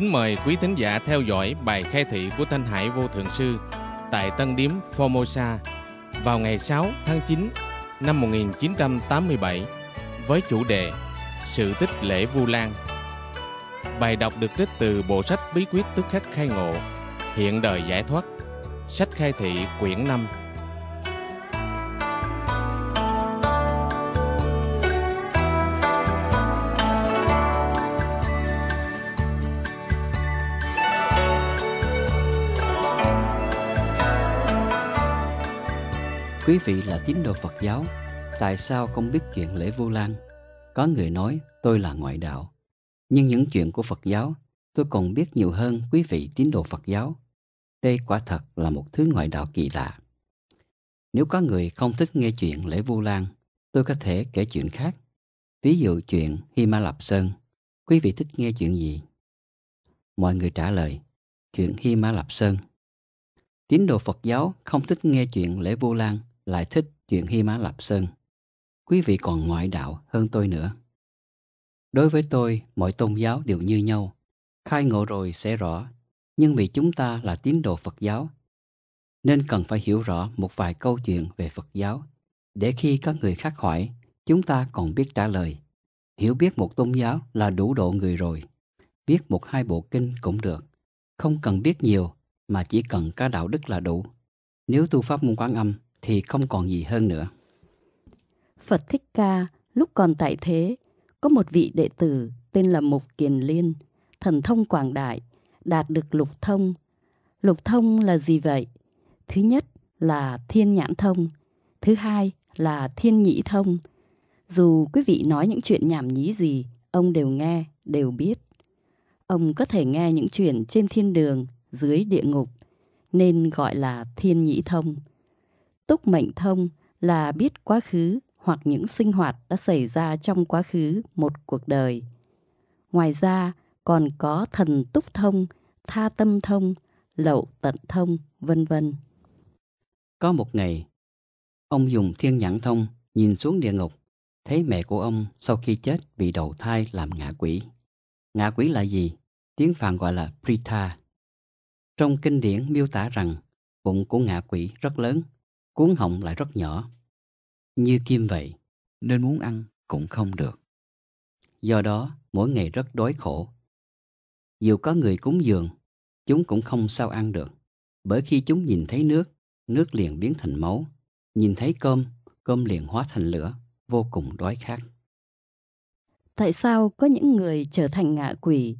Kính mời quý thính giả theo dõi bài khai thị của Thanh Hải Vô Thượng Sư tại Tân Điếm Formosa vào ngày 6 tháng 9 năm 1987 với chủ đề Sự tích lễ Vu Lan. Bài đọc được trích từ bộ sách Bí quyết tức khách khai ngộ, hiện đời giải thoát, sách khai thị quyển 5 Quý vị là tín đồ Phật giáo, tại sao không biết chuyện lễ Vu Lan? Có người nói tôi là ngoại đạo, nhưng những chuyện của Phật giáo tôi còn biết nhiều hơn quý vị tín đồ Phật giáo. Đây quả thật là một thứ ngoại đạo kỳ lạ. Nếu có người không thích nghe chuyện lễ Vu Lan, tôi có thể kể chuyện khác. Ví dụ chuyện Hi Ma Lạp Sơn. Quý vị thích nghe chuyện gì? Mọi người trả lời, chuyện Hi Ma Lạp Sơn. Tín đồ Phật giáo không thích nghe chuyện lễ Vu Lan lại thích chuyện Hy má Lạp Sơn. Quý vị còn ngoại đạo hơn tôi nữa. Đối với tôi, mọi tôn giáo đều như nhau. Khai ngộ rồi sẽ rõ, nhưng vì chúng ta là tín đồ Phật giáo, nên cần phải hiểu rõ một vài câu chuyện về Phật giáo, để khi có người khác hỏi, chúng ta còn biết trả lời. Hiểu biết một tôn giáo là đủ độ người rồi. Biết một hai bộ kinh cũng được. Không cần biết nhiều, mà chỉ cần cả đạo đức là đủ. Nếu tu pháp môn quán âm, thì không còn gì hơn nữa. Phật Thích Ca lúc còn tại thế có một vị đệ tử tên là Mục Kiền Liên, thần thông quảng đại, đạt được lục thông. Lục thông là gì vậy? Thứ nhất là thiên nhãn thông, thứ hai là thiên nhĩ thông. Dù quý vị nói những chuyện nhảm nhí gì, ông đều nghe, đều biết. Ông có thể nghe những chuyện trên thiên đường, dưới địa ngục, nên gọi là thiên nhĩ thông. Túc mệnh thông là biết quá khứ hoặc những sinh hoạt đã xảy ra trong quá khứ một cuộc đời. Ngoài ra, còn có thần túc thông, tha tâm thông, lậu tận thông, vân vân. Có một ngày, ông dùng thiên nhãn thông nhìn xuống địa ngục, thấy mẹ của ông sau khi chết bị đầu thai làm ngạ quỷ. Ngạ quỷ là gì? Tiếng Phạn gọi là Pritha. Trong kinh điển miêu tả rằng bụng của ngạ quỷ rất lớn, cuốn họng lại rất nhỏ, như kim vậy, nên muốn ăn cũng không được. Do đó, mỗi ngày rất đói khổ. Dù có người cúng dường, chúng cũng không sao ăn được, bởi khi chúng nhìn thấy nước, nước liền biến thành máu, nhìn thấy cơm, cơm liền hóa thành lửa, vô cùng đói khát. Tại sao có những người trở thành ngạ quỷ?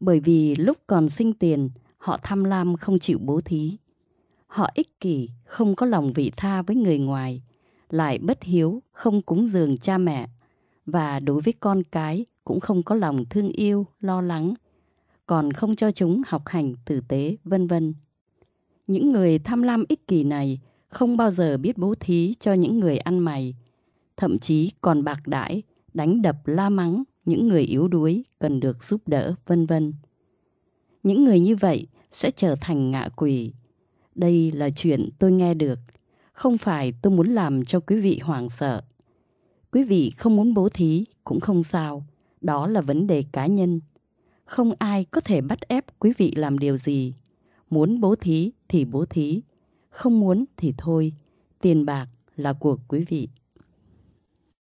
Bởi vì lúc còn sinh tiền, họ tham lam không chịu bố thí. Họ ích kỷ, không có lòng vị tha với người ngoài, lại bất hiếu, không cúng dường cha mẹ, và đối với con cái cũng không có lòng thương yêu, lo lắng, còn không cho chúng học hành tử tế, vân vân. Những người tham lam ích kỷ này không bao giờ biết bố thí cho những người ăn mày, thậm chí còn bạc đãi, đánh đập la mắng những người yếu đuối cần được giúp đỡ, vân vân. Những người như vậy sẽ trở thành ngạ quỷ, đây là chuyện tôi nghe được, không phải tôi muốn làm cho quý vị hoảng sợ. Quý vị không muốn bố thí cũng không sao, đó là vấn đề cá nhân. Không ai có thể bắt ép quý vị làm điều gì. Muốn bố thí thì bố thí, không muốn thì thôi, tiền bạc là của quý vị.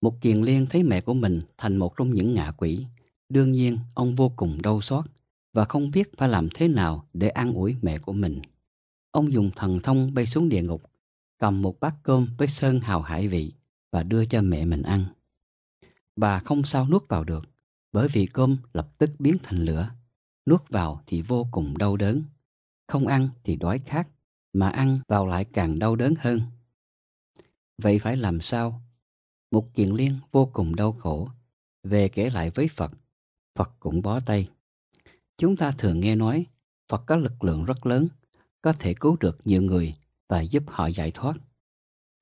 Một kiền liên thấy mẹ của mình thành một trong những ngạ quỷ. Đương nhiên, ông vô cùng đau xót và không biết phải làm thế nào để an ủi mẹ của mình. Ông dùng thần thông bay xuống địa ngục, cầm một bát cơm với sơn hào hải vị và đưa cho mẹ mình ăn. Bà không sao nuốt vào được, bởi vì cơm lập tức biến thành lửa. Nuốt vào thì vô cùng đau đớn. Không ăn thì đói khát, mà ăn vào lại càng đau đớn hơn. Vậy phải làm sao? Một kiện liên vô cùng đau khổ. Về kể lại với Phật, Phật cũng bó tay. Chúng ta thường nghe nói Phật có lực lượng rất lớn có thể cứu được nhiều người và giúp họ giải thoát.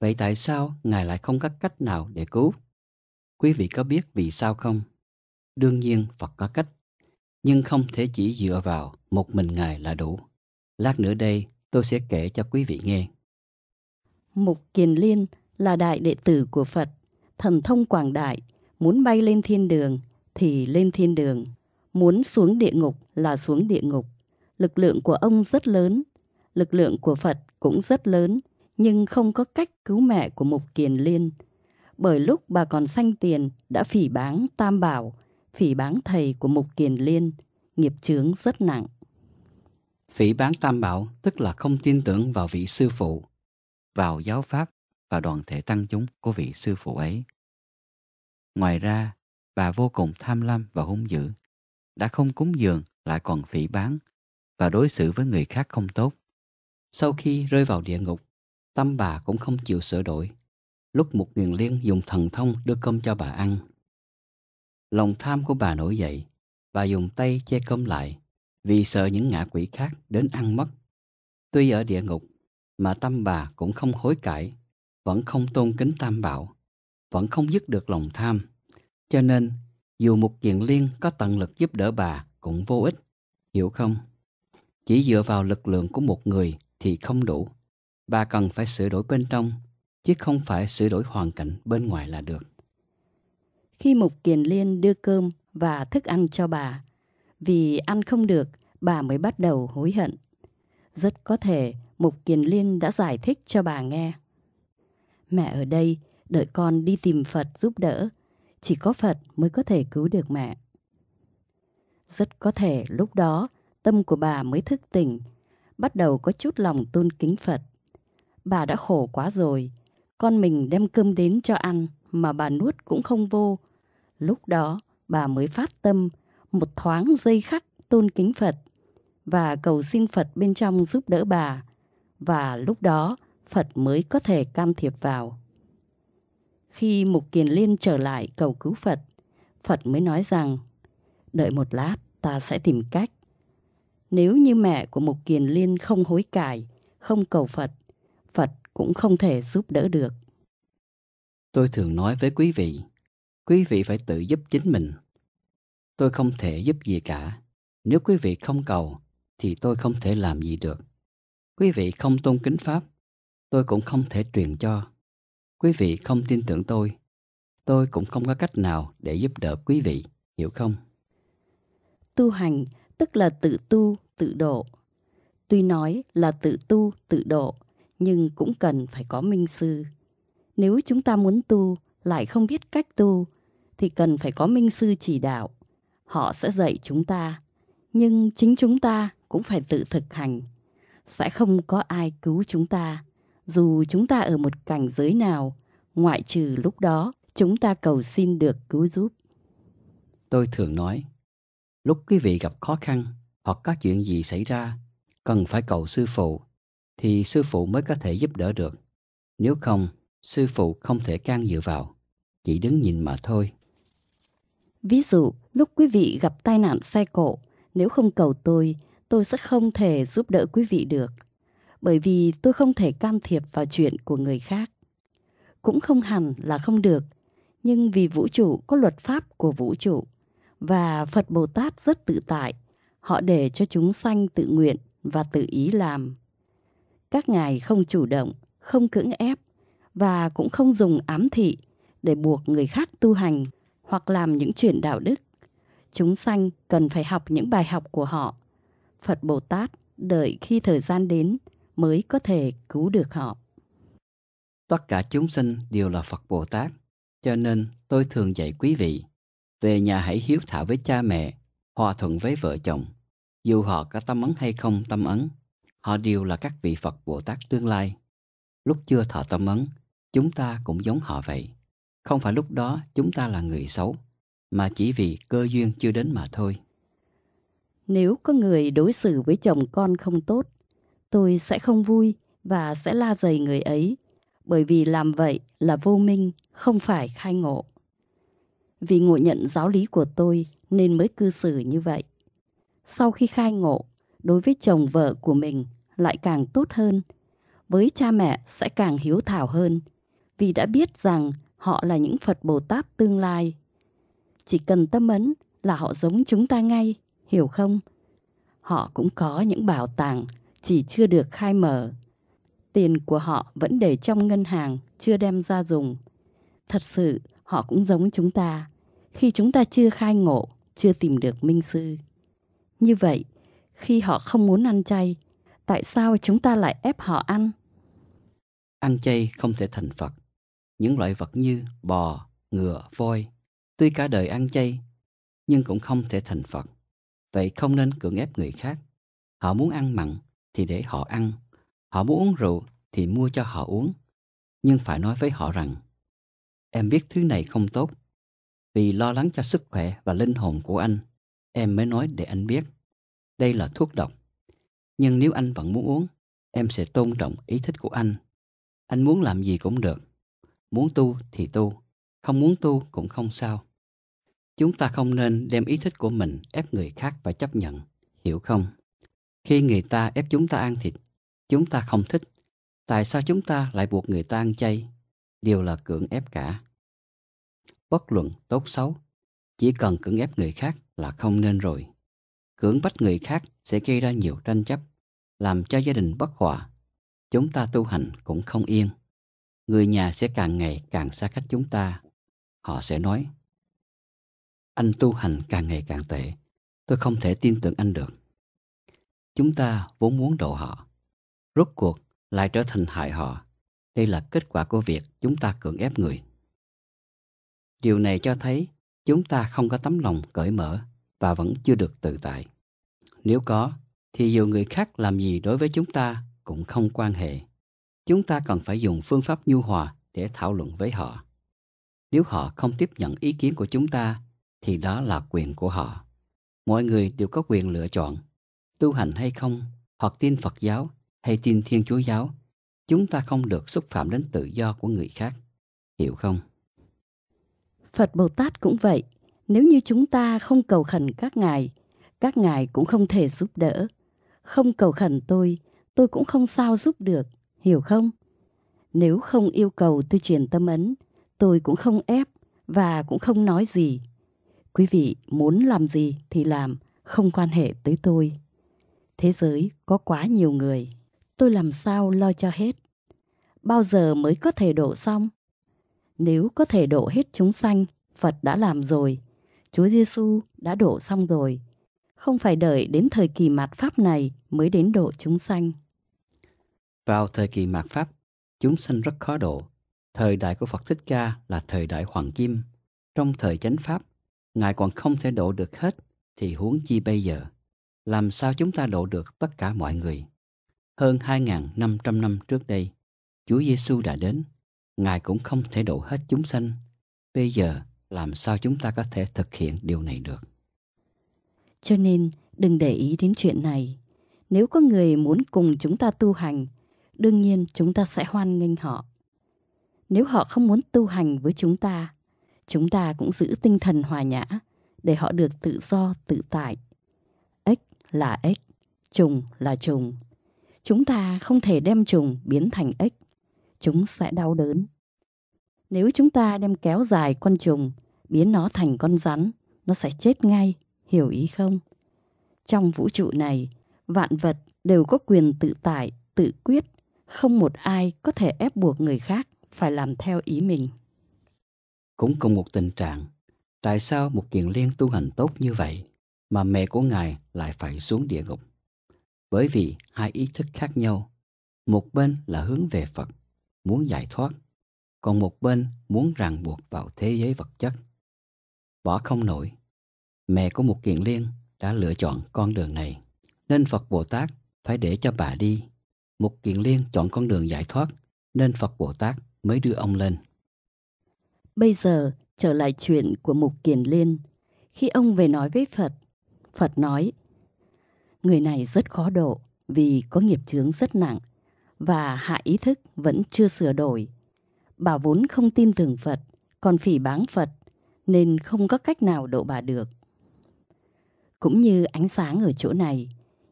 Vậy tại sao Ngài lại không có cách nào để cứu? Quý vị có biết vì sao không? Đương nhiên Phật có cách, nhưng không thể chỉ dựa vào một mình Ngài là đủ. Lát nữa đây tôi sẽ kể cho quý vị nghe. Mục Kiền Liên là đại đệ tử của Phật, thần thông quảng đại, muốn bay lên thiên đường thì lên thiên đường, muốn xuống địa ngục là xuống địa ngục. Lực lượng của ông rất lớn, lực lượng của Phật cũng rất lớn, nhưng không có cách cứu mẹ của Mục Kiền Liên. Bởi lúc bà còn sanh tiền đã phỉ báng Tam Bảo, phỉ báng thầy của Mục Kiền Liên, nghiệp chướng rất nặng. Phỉ báng Tam Bảo tức là không tin tưởng vào vị sư phụ, vào giáo pháp và đoàn thể tăng chúng của vị sư phụ ấy. Ngoài ra, bà vô cùng tham lam và hung dữ, đã không cúng dường lại còn phỉ báng và đối xử với người khác không tốt sau khi rơi vào địa ngục, tâm bà cũng không chịu sửa đổi. Lúc một nghiền liên dùng thần thông đưa cơm cho bà ăn. Lòng tham của bà nổi dậy, bà dùng tay che cơm lại vì sợ những ngạ quỷ khác đến ăn mất. Tuy ở địa ngục mà tâm bà cũng không hối cải, vẫn không tôn kính tam bảo, vẫn không dứt được lòng tham. Cho nên, dù một kiện liên có tận lực giúp đỡ bà cũng vô ích, hiểu không? Chỉ dựa vào lực lượng của một người thì không đủ. Bà cần phải sửa đổi bên trong, chứ không phải sửa đổi hoàn cảnh bên ngoài là được. Khi Mục Kiền Liên đưa cơm và thức ăn cho bà, vì ăn không được, bà mới bắt đầu hối hận. Rất có thể Mục Kiền Liên đã giải thích cho bà nghe. Mẹ ở đây, đợi con đi tìm Phật giúp đỡ. Chỉ có Phật mới có thể cứu được mẹ. Rất có thể lúc đó, tâm của bà mới thức tỉnh bắt đầu có chút lòng tôn kính Phật. Bà đã khổ quá rồi, con mình đem cơm đến cho ăn mà bà nuốt cũng không vô. Lúc đó bà mới phát tâm, một thoáng dây khắc tôn kính Phật và cầu xin Phật bên trong giúp đỡ bà. Và lúc đó Phật mới có thể can thiệp vào. Khi Mục Kiền Liên trở lại cầu cứu Phật, Phật mới nói rằng, đợi một lát ta sẽ tìm cách nếu như mẹ của Mục Kiền Liên không hối cải, không cầu Phật, Phật cũng không thể giúp đỡ được. Tôi thường nói với quý vị, quý vị phải tự giúp chính mình. Tôi không thể giúp gì cả. Nếu quý vị không cầu, thì tôi không thể làm gì được. Quý vị không tôn kính Pháp, tôi cũng không thể truyền cho. Quý vị không tin tưởng tôi, tôi cũng không có cách nào để giúp đỡ quý vị, hiểu không? Tu hành tức là tự tu, tự độ. Tuy nói là tự tu, tự độ, nhưng cũng cần phải có minh sư. Nếu chúng ta muốn tu, lại không biết cách tu, thì cần phải có minh sư chỉ đạo. Họ sẽ dạy chúng ta, nhưng chính chúng ta cũng phải tự thực hành. Sẽ không có ai cứu chúng ta, dù chúng ta ở một cảnh giới nào, ngoại trừ lúc đó chúng ta cầu xin được cứu giúp. Tôi thường nói, lúc quý vị gặp khó khăn hoặc có chuyện gì xảy ra cần phải cầu sư phụ thì sư phụ mới có thể giúp đỡ được nếu không sư phụ không thể can dự vào chỉ đứng nhìn mà thôi ví dụ lúc quý vị gặp tai nạn xe cộ nếu không cầu tôi tôi sẽ không thể giúp đỡ quý vị được bởi vì tôi không thể can thiệp vào chuyện của người khác cũng không hẳn là không được nhưng vì vũ trụ có luật pháp của vũ trụ và Phật Bồ Tát rất tự tại, họ để cho chúng sanh tự nguyện và tự ý làm. Các ngài không chủ động, không cưỡng ép và cũng không dùng ám thị để buộc người khác tu hành hoặc làm những chuyện đạo đức. Chúng sanh cần phải học những bài học của họ. Phật Bồ Tát đợi khi thời gian đến mới có thể cứu được họ. Tất cả chúng sinh đều là Phật Bồ Tát, cho nên tôi thường dạy quý vị về nhà hãy hiếu thảo với cha mẹ, hòa thuận với vợ chồng. Dù họ có tâm ấn hay không tâm ấn, họ đều là các vị Phật Bồ Tát tương lai. Lúc chưa thọ tâm ấn, chúng ta cũng giống họ vậy. Không phải lúc đó chúng ta là người xấu, mà chỉ vì cơ duyên chưa đến mà thôi. Nếu có người đối xử với chồng con không tốt, tôi sẽ không vui và sẽ la dày người ấy, bởi vì làm vậy là vô minh, không phải khai ngộ. Vì ngộ nhận giáo lý của tôi nên mới cư xử như vậy. Sau khi khai ngộ, đối với chồng vợ của mình lại càng tốt hơn. Với cha mẹ sẽ càng hiếu thảo hơn vì đã biết rằng họ là những Phật Bồ Tát tương lai. Chỉ cần tâm ấn là họ giống chúng ta ngay, hiểu không? Họ cũng có những bảo tàng chỉ chưa được khai mở. Tiền của họ vẫn để trong ngân hàng, chưa đem ra dùng. Thật sự, họ cũng giống chúng ta khi chúng ta chưa khai ngộ, chưa tìm được minh sư. Như vậy, khi họ không muốn ăn chay, tại sao chúng ta lại ép họ ăn? Ăn chay không thể thành Phật. Những loại vật như bò, ngựa, voi, tuy cả đời ăn chay, nhưng cũng không thể thành Phật. Vậy không nên cưỡng ép người khác. Họ muốn ăn mặn thì để họ ăn. Họ muốn uống rượu thì mua cho họ uống. Nhưng phải nói với họ rằng Em biết thứ này không tốt. Vì lo lắng cho sức khỏe và linh hồn của anh, em mới nói để anh biết. Đây là thuốc độc. Nhưng nếu anh vẫn muốn uống, em sẽ tôn trọng ý thích của anh. Anh muốn làm gì cũng được. Muốn tu thì tu, không muốn tu cũng không sao. Chúng ta không nên đem ý thích của mình ép người khác và chấp nhận, hiểu không? Khi người ta ép chúng ta ăn thịt, chúng ta không thích. Tại sao chúng ta lại buộc người ta ăn chay? Đều là cưỡng ép cả bất luận tốt xấu. Chỉ cần cưỡng ép người khác là không nên rồi. Cưỡng bách người khác sẽ gây ra nhiều tranh chấp, làm cho gia đình bất hòa. Chúng ta tu hành cũng không yên. Người nhà sẽ càng ngày càng xa cách chúng ta. Họ sẽ nói, anh tu hành càng ngày càng tệ, tôi không thể tin tưởng anh được. Chúng ta vốn muốn độ họ, rốt cuộc lại trở thành hại họ. Đây là kết quả của việc chúng ta cưỡng ép người. Điều này cho thấy chúng ta không có tấm lòng cởi mở và vẫn chưa được tự tại. Nếu có, thì dù người khác làm gì đối với chúng ta cũng không quan hệ. Chúng ta cần phải dùng phương pháp nhu hòa để thảo luận với họ. Nếu họ không tiếp nhận ý kiến của chúng ta, thì đó là quyền của họ. Mọi người đều có quyền lựa chọn, tu hành hay không, hoặc tin Phật giáo hay tin Thiên Chúa giáo. Chúng ta không được xúc phạm đến tự do của người khác. Hiểu không? Phật Bồ Tát cũng vậy, nếu như chúng ta không cầu khẩn các ngài, các ngài cũng không thể giúp đỡ. Không cầu khẩn tôi, tôi cũng không sao giúp được, hiểu không? Nếu không yêu cầu tôi truyền tâm ấn, tôi cũng không ép và cũng không nói gì. Quý vị muốn làm gì thì làm, không quan hệ tới tôi. Thế giới có quá nhiều người, tôi làm sao lo cho hết. Bao giờ mới có thể đổ xong? Nếu có thể độ hết chúng sanh, Phật đã làm rồi. Chúa Giêsu đã độ xong rồi. Không phải đợi đến thời kỳ mạt pháp này mới đến độ chúng sanh. Vào thời kỳ mạt pháp, chúng sanh rất khó độ. Thời đại của Phật Thích Ca là thời đại hoàng kim. Trong thời chánh pháp, Ngài còn không thể độ được hết thì huống chi bây giờ. Làm sao chúng ta độ được tất cả mọi người? Hơn 2.500 năm trước đây, Chúa Giêsu đã đến Ngài cũng không thể độ hết chúng sanh. Bây giờ làm sao chúng ta có thể thực hiện điều này được? Cho nên đừng để ý đến chuyện này. Nếu có người muốn cùng chúng ta tu hành, đương nhiên chúng ta sẽ hoan nghênh họ. Nếu họ không muốn tu hành với chúng ta, chúng ta cũng giữ tinh thần hòa nhã để họ được tự do tự tại. Ếch là ếch, trùng là trùng. Chúng ta không thể đem trùng biến thành ếch chúng sẽ đau đớn. Nếu chúng ta đem kéo dài con trùng, biến nó thành con rắn, nó sẽ chết ngay, hiểu ý không? Trong vũ trụ này, vạn vật đều có quyền tự tại, tự quyết, không một ai có thể ép buộc người khác phải làm theo ý mình. Cũng cùng một tình trạng, tại sao một kiền liên tu hành tốt như vậy mà mẹ của ngài lại phải xuống địa ngục? Bởi vì hai ý thức khác nhau, một bên là hướng về Phật, muốn giải thoát, còn một bên muốn ràng buộc vào thế giới vật chất. Bỏ không nổi, mẹ của một kiện liên đã lựa chọn con đường này, nên Phật Bồ Tát phải để cho bà đi. Một kiện liên chọn con đường giải thoát, nên Phật Bồ Tát mới đưa ông lên. Bây giờ trở lại chuyện của Mục Kiền Liên. Khi ông về nói với Phật, Phật nói Người này rất khó độ vì có nghiệp chướng rất nặng và hạ ý thức vẫn chưa sửa đổi. Bà vốn không tin tưởng Phật, còn phỉ báng Phật, nên không có cách nào độ bà được. Cũng như ánh sáng ở chỗ này,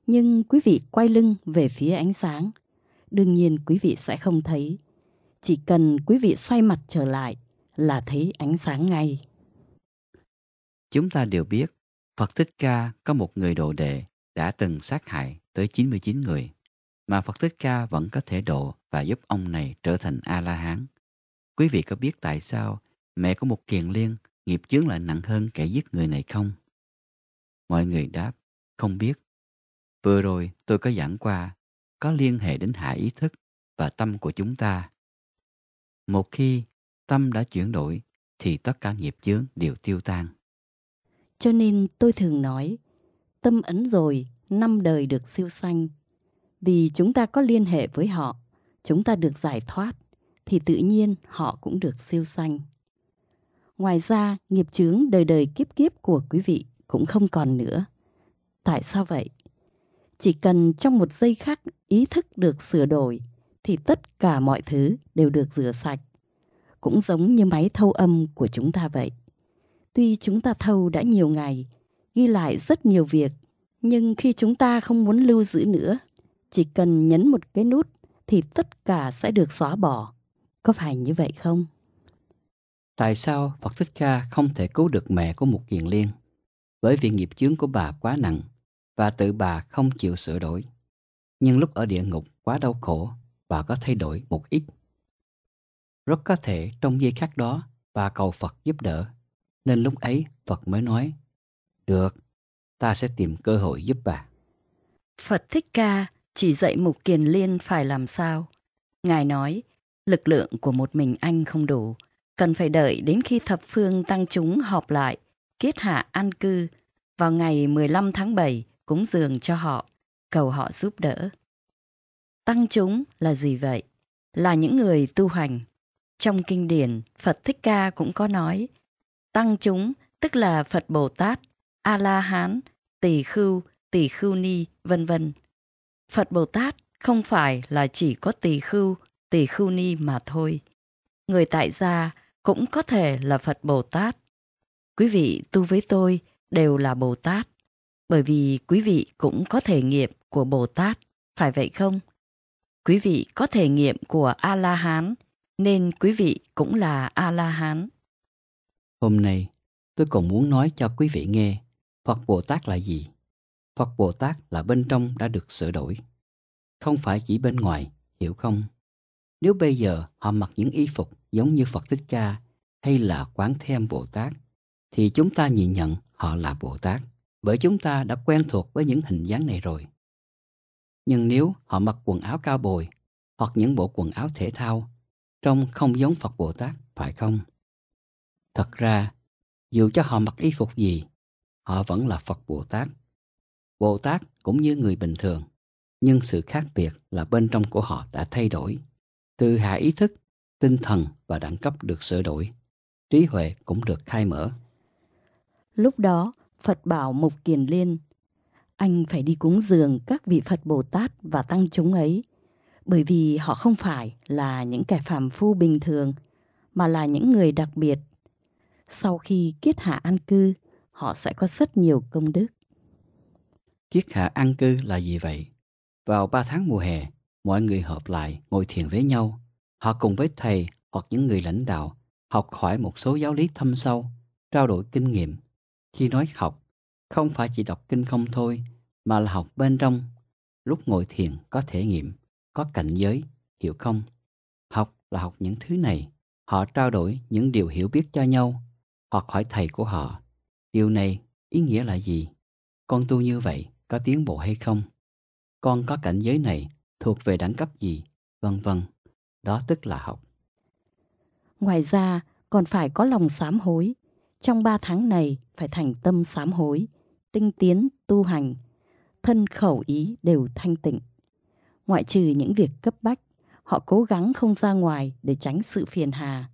nhưng quý vị quay lưng về phía ánh sáng, đương nhiên quý vị sẽ không thấy. Chỉ cần quý vị xoay mặt trở lại là thấy ánh sáng ngay. Chúng ta đều biết Phật Thích Ca có một người đồ đệ đã từng sát hại tới 99 người mà Phật Thích Ca vẫn có thể độ và giúp ông này trở thành A-la-hán. Quý vị có biết tại sao mẹ của một kiền liên nghiệp chướng lại nặng hơn kẻ giết người này không? Mọi người đáp, không biết. Vừa rồi tôi có giảng qua, có liên hệ đến hạ ý thức và tâm của chúng ta. Một khi tâm đã chuyển đổi thì tất cả nghiệp chướng đều tiêu tan. Cho nên tôi thường nói, tâm ấn rồi, năm đời được siêu sanh vì chúng ta có liên hệ với họ, chúng ta được giải thoát, thì tự nhiên họ cũng được siêu sanh. Ngoài ra, nghiệp chướng đời đời kiếp kiếp của quý vị cũng không còn nữa. Tại sao vậy? Chỉ cần trong một giây khắc ý thức được sửa đổi, thì tất cả mọi thứ đều được rửa sạch. Cũng giống như máy thâu âm của chúng ta vậy. Tuy chúng ta thâu đã nhiều ngày, ghi lại rất nhiều việc, nhưng khi chúng ta không muốn lưu giữ nữa chỉ cần nhấn một cái nút thì tất cả sẽ được xóa bỏ. Có phải như vậy không? Tại sao Phật Thích Ca không thể cứu được mẹ của một kiền liên? Bởi vì nghiệp chướng của bà quá nặng và tự bà không chịu sửa đổi. Nhưng lúc ở địa ngục quá đau khổ, bà có thay đổi một ít. Rất có thể trong giây khắc đó bà cầu Phật giúp đỡ. Nên lúc ấy Phật mới nói, Được, ta sẽ tìm cơ hội giúp bà. Phật Thích Ca chỉ dạy Mục Kiền Liên phải làm sao. Ngài nói, lực lượng của một mình anh không đủ, cần phải đợi đến khi thập phương tăng chúng họp lại, kết hạ an cư, vào ngày 15 tháng 7 cúng dường cho họ, cầu họ giúp đỡ. Tăng chúng là gì vậy? Là những người tu hành. Trong kinh điển, Phật Thích Ca cũng có nói, tăng chúng tức là Phật Bồ Tát, A La Hán, Tỳ Khưu, Tỳ Khưu Ni, vân vân Phật Bồ Tát không phải là chỉ có tỳ khưu, tỳ khưu ni mà thôi. Người tại gia cũng có thể là Phật Bồ Tát. Quý vị tu với tôi đều là Bồ Tát, bởi vì quý vị cũng có thể nghiệm của Bồ Tát, phải vậy không? Quý vị có thể nghiệm của A La Hán, nên quý vị cũng là A La Hán. Hôm nay, tôi còn muốn nói cho quý vị nghe Phật Bồ Tát là gì. Phật Bồ Tát là bên trong đã được sửa đổi. Không phải chỉ bên ngoài, hiểu không? Nếu bây giờ họ mặc những y phục giống như Phật Thích Ca hay là Quán Thêm Bồ Tát, thì chúng ta nhìn nhận họ là Bồ Tát, bởi chúng ta đã quen thuộc với những hình dáng này rồi. Nhưng nếu họ mặc quần áo cao bồi hoặc những bộ quần áo thể thao, trông không giống Phật Bồ Tát, phải không? Thật ra, dù cho họ mặc y phục gì, họ vẫn là Phật Bồ Tát Bồ Tát cũng như người bình thường, nhưng sự khác biệt là bên trong của họ đã thay đổi. Từ hạ ý thức, tinh thần và đẳng cấp được sửa đổi, trí huệ cũng được khai mở. Lúc đó, Phật bảo Mục Kiền Liên, anh phải đi cúng dường các vị Phật Bồ Tát và tăng chúng ấy, bởi vì họ không phải là những kẻ phàm phu bình thường, mà là những người đặc biệt. Sau khi kiết hạ an cư, họ sẽ có rất nhiều công đức. Kiết hạ an cư là gì vậy? Vào 3 tháng mùa hè, mọi người hợp lại ngồi thiền với nhau. Họ cùng với thầy hoặc những người lãnh đạo học hỏi một số giáo lý thâm sâu, trao đổi kinh nghiệm. Khi nói học, không phải chỉ đọc kinh không thôi, mà là học bên trong. Lúc ngồi thiền có thể nghiệm, có cảnh giới, hiểu không? Học là học những thứ này. Họ trao đổi những điều hiểu biết cho nhau, hoặc hỏi thầy của họ. Điều này ý nghĩa là gì? Con tu như vậy, có tiến bộ hay không, con có cảnh giới này thuộc về đẳng cấp gì, vân vân. Đó tức là học. Ngoài ra, còn phải có lòng sám hối. Trong ba tháng này phải thành tâm sám hối, tinh tiến tu hành, thân khẩu ý đều thanh tịnh. Ngoại trừ những việc cấp bách, họ cố gắng không ra ngoài để tránh sự phiền hà.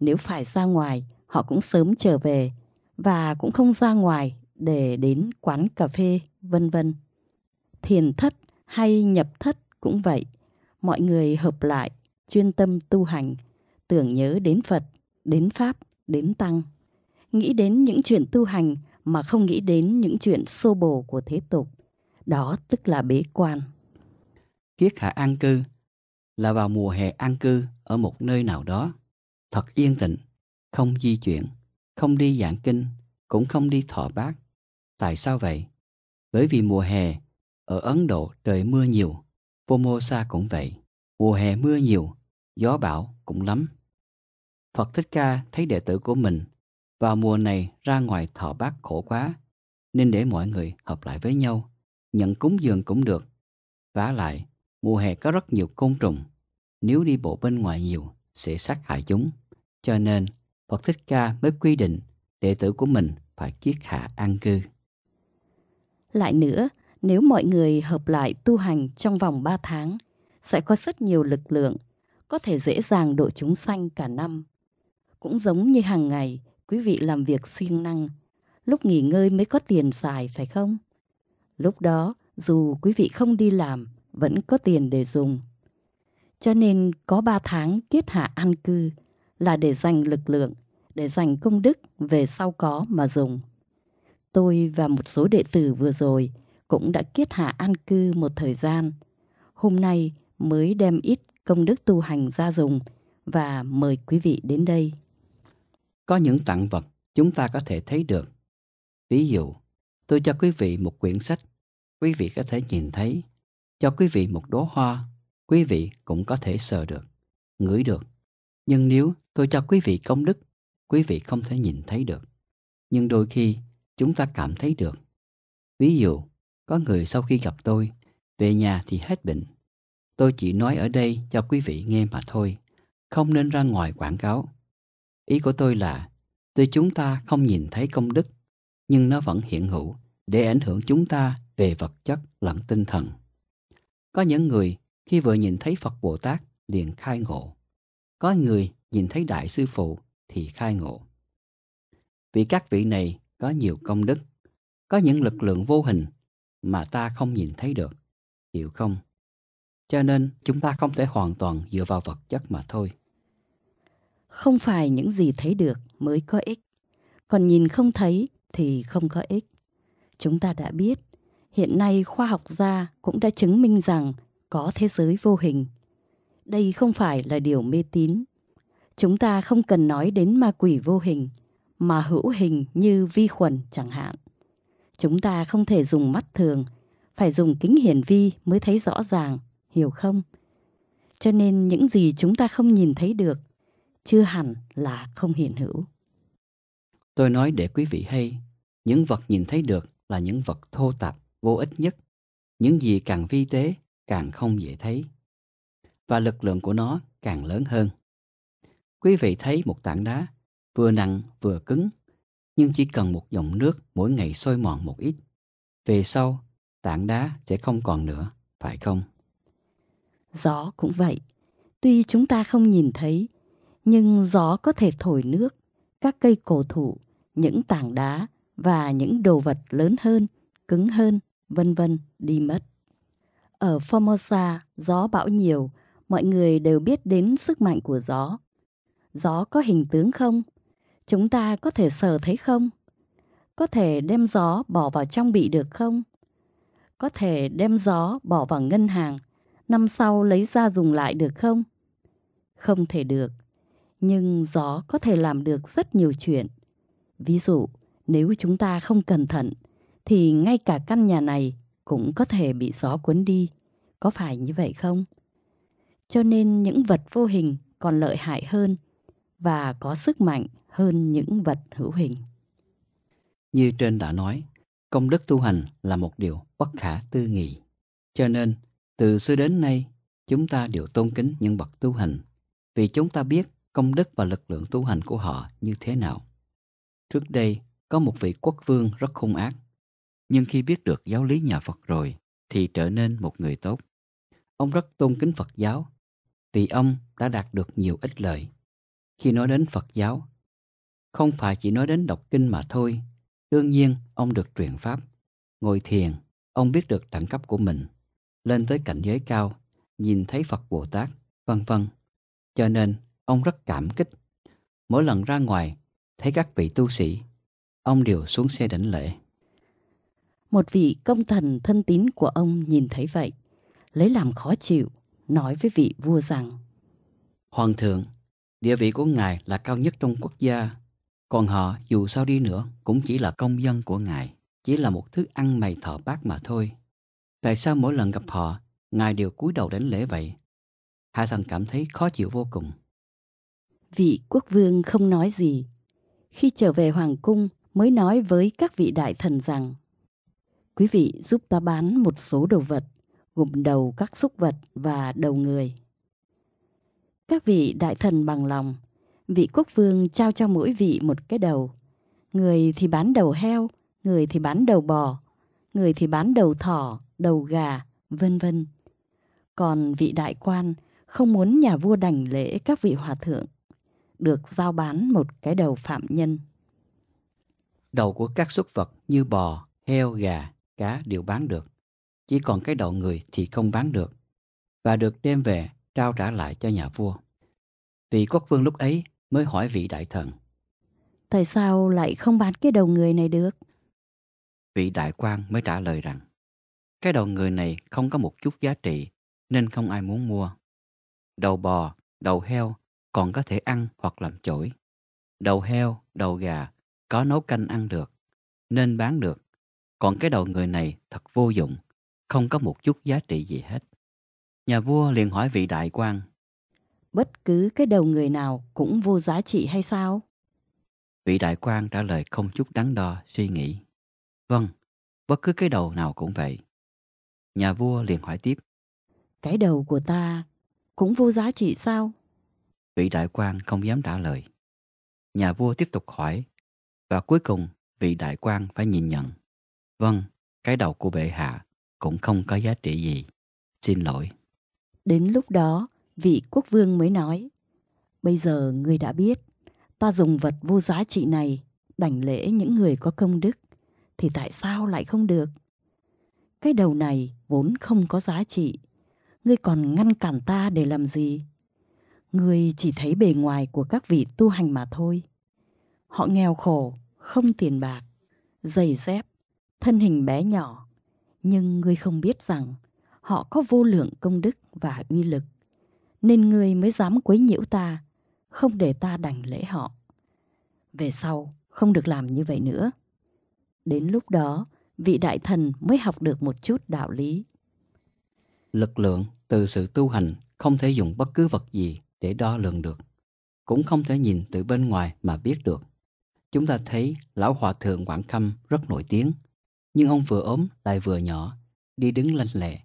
Nếu phải ra ngoài, họ cũng sớm trở về và cũng không ra ngoài để đến quán cà phê, vân vân. Thiền thất hay nhập thất cũng vậy, mọi người hợp lại, chuyên tâm tu hành, tưởng nhớ đến Phật, đến Pháp, đến Tăng. Nghĩ đến những chuyện tu hành mà không nghĩ đến những chuyện xô bồ của thế tục, đó tức là bế quan. Kiết hạ an cư là vào mùa hè an cư ở một nơi nào đó, thật yên tĩnh, không di chuyển, không đi giảng kinh, cũng không đi thọ bát, Tại sao vậy? Bởi vì mùa hè, ở Ấn Độ trời mưa nhiều, Formosa cũng vậy. Mùa hè mưa nhiều, gió bão cũng lắm. Phật Thích Ca thấy đệ tử của mình vào mùa này ra ngoài thọ bát khổ quá, nên để mọi người hợp lại với nhau, nhận cúng dường cũng được. Vả lại, mùa hè có rất nhiều côn trùng, nếu đi bộ bên ngoài nhiều sẽ sát hại chúng. Cho nên, Phật Thích Ca mới quy định đệ tử của mình phải kiết hạ an cư. Lại nữa, nếu mọi người hợp lại tu hành trong vòng 3 tháng, sẽ có rất nhiều lực lượng, có thể dễ dàng độ chúng sanh cả năm. Cũng giống như hàng ngày, quý vị làm việc siêng năng, lúc nghỉ ngơi mới có tiền xài phải không? Lúc đó, dù quý vị không đi làm, vẫn có tiền để dùng. Cho nên có 3 tháng kết hạ an cư là để dành lực lượng, để dành công đức về sau có mà dùng. Tôi và một số đệ tử vừa rồi cũng đã kiết hạ an cư một thời gian. Hôm nay mới đem ít công đức tu hành ra dùng và mời quý vị đến đây. Có những tặng vật chúng ta có thể thấy được. Ví dụ, tôi cho quý vị một quyển sách, quý vị có thể nhìn thấy. Cho quý vị một đóa hoa, quý vị cũng có thể sờ được, ngửi được. Nhưng nếu tôi cho quý vị công đức, quý vị không thể nhìn thấy được. Nhưng đôi khi chúng ta cảm thấy được. Ví dụ, có người sau khi gặp tôi, về nhà thì hết bệnh. Tôi chỉ nói ở đây cho quý vị nghe mà thôi, không nên ra ngoài quảng cáo. Ý của tôi là, tuy chúng ta không nhìn thấy công đức, nhưng nó vẫn hiện hữu để ảnh hưởng chúng ta về vật chất lẫn tinh thần. Có những người khi vừa nhìn thấy Phật Bồ Tát liền khai ngộ. Có người nhìn thấy Đại Sư Phụ thì khai ngộ. Vì các vị này có nhiều công đức, có những lực lượng vô hình mà ta không nhìn thấy được, hiểu không? Cho nên chúng ta không thể hoàn toàn dựa vào vật chất mà thôi. Không phải những gì thấy được mới có ích, còn nhìn không thấy thì không có ích. Chúng ta đã biết, hiện nay khoa học gia cũng đã chứng minh rằng có thế giới vô hình. Đây không phải là điều mê tín. Chúng ta không cần nói đến ma quỷ vô hình – mà hữu hình như vi khuẩn chẳng hạn. Chúng ta không thể dùng mắt thường, phải dùng kính hiển vi mới thấy rõ ràng, hiểu không? Cho nên những gì chúng ta không nhìn thấy được, chưa hẳn là không hiện hữu. Tôi nói để quý vị hay, những vật nhìn thấy được là những vật thô tạp, vô ích nhất. Những gì càng vi tế, càng không dễ thấy. Và lực lượng của nó càng lớn hơn. Quý vị thấy một tảng đá vừa nặng vừa cứng, nhưng chỉ cần một dòng nước mỗi ngày sôi mòn một ít. Về sau, tảng đá sẽ không còn nữa, phải không? Gió cũng vậy. Tuy chúng ta không nhìn thấy, nhưng gió có thể thổi nước, các cây cổ thụ, những tảng đá và những đồ vật lớn hơn, cứng hơn, vân vân đi mất. Ở Formosa, gió bão nhiều, mọi người đều biết đến sức mạnh của gió. Gió có hình tướng không? Chúng ta có thể sờ thấy không? Có thể đem gió bỏ vào trong bị được không? Có thể đem gió bỏ vào ngân hàng, năm sau lấy ra dùng lại được không? Không thể được, nhưng gió có thể làm được rất nhiều chuyện. Ví dụ, nếu chúng ta không cẩn thận, thì ngay cả căn nhà này cũng có thể bị gió cuốn đi. Có phải như vậy không? Cho nên những vật vô hình còn lợi hại hơn và có sức mạnh hơn những vật hữu hình. Như trên đã nói, công đức tu hành là một điều bất khả tư nghị. Cho nên, từ xưa đến nay, chúng ta đều tôn kính những bậc tu hành vì chúng ta biết công đức và lực lượng tu hành của họ như thế nào. Trước đây, có một vị quốc vương rất hung ác, nhưng khi biết được giáo lý nhà Phật rồi thì trở nên một người tốt. Ông rất tôn kính Phật giáo vì ông đã đạt được nhiều ích lợi. Khi nói đến Phật giáo, không phải chỉ nói đến đọc kinh mà thôi. Đương nhiên, ông được truyền pháp. Ngồi thiền, ông biết được đẳng cấp của mình. Lên tới cảnh giới cao, nhìn thấy Phật Bồ Tát, vân vân. Cho nên, ông rất cảm kích. Mỗi lần ra ngoài, thấy các vị tu sĩ, ông đều xuống xe đảnh lễ. Một vị công thần thân tín của ông nhìn thấy vậy, lấy làm khó chịu, nói với vị vua rằng Hoàng thượng, địa vị của ngài là cao nhất trong quốc gia, còn họ dù sao đi nữa cũng chỉ là công dân của Ngài, chỉ là một thứ ăn mày thợ bát mà thôi. Tại sao mỗi lần gặp họ, Ngài đều cúi đầu đến lễ vậy? hai thần cảm thấy khó chịu vô cùng. Vị quốc vương không nói gì. Khi trở về hoàng cung mới nói với các vị đại thần rằng Quý vị giúp ta bán một số đồ vật, gồm đầu các xúc vật và đầu người. Các vị đại thần bằng lòng vị quốc vương trao cho mỗi vị một cái đầu. Người thì bán đầu heo, người thì bán đầu bò, người thì bán đầu thỏ, đầu gà, vân vân. Còn vị đại quan không muốn nhà vua đảnh lễ các vị hòa thượng, được giao bán một cái đầu phạm nhân. Đầu của các xuất vật như bò, heo, gà, cá đều bán được. Chỉ còn cái đầu người thì không bán được và được đem về trao trả lại cho nhà vua. Vị quốc vương lúc ấy mới hỏi vị đại thần. Tại sao lại không bán cái đầu người này được? Vị đại quan mới trả lời rằng, cái đầu người này không có một chút giá trị nên không ai muốn mua. Đầu bò, đầu heo còn có thể ăn hoặc làm chổi. Đầu heo, đầu gà có nấu canh ăn được nên bán được. Còn cái đầu người này thật vô dụng, không có một chút giá trị gì hết. Nhà vua liền hỏi vị đại quan bất cứ cái đầu người nào cũng vô giá trị hay sao? Vị đại quan trả lời không chút đắn đo, suy nghĩ. Vâng, bất cứ cái đầu nào cũng vậy. Nhà vua liền hỏi tiếp. Cái đầu của ta cũng vô giá trị sao? Vị đại quan không dám trả lời. Nhà vua tiếp tục hỏi. Và cuối cùng, vị đại quan phải nhìn nhận. Vâng, cái đầu của bệ hạ cũng không có giá trị gì. Xin lỗi. Đến lúc đó, vị quốc vương mới nói Bây giờ ngươi đã biết, ta dùng vật vô giá trị này đảnh lễ những người có công đức, thì tại sao lại không được? Cái đầu này vốn không có giá trị, ngươi còn ngăn cản ta để làm gì? Ngươi chỉ thấy bề ngoài của các vị tu hành mà thôi. Họ nghèo khổ, không tiền bạc, giày dép, thân hình bé nhỏ. Nhưng ngươi không biết rằng họ có vô lượng công đức và uy lực nên ngươi mới dám quấy nhiễu ta, không để ta đành lễ họ. Về sau, không được làm như vậy nữa. Đến lúc đó, vị đại thần mới học được một chút đạo lý. Lực lượng từ sự tu hành không thể dùng bất cứ vật gì để đo lường được, cũng không thể nhìn từ bên ngoài mà biết được. Chúng ta thấy lão hòa thượng Quảng Khâm rất nổi tiếng, nhưng ông vừa ốm lại vừa nhỏ, đi đứng lanh lẹ,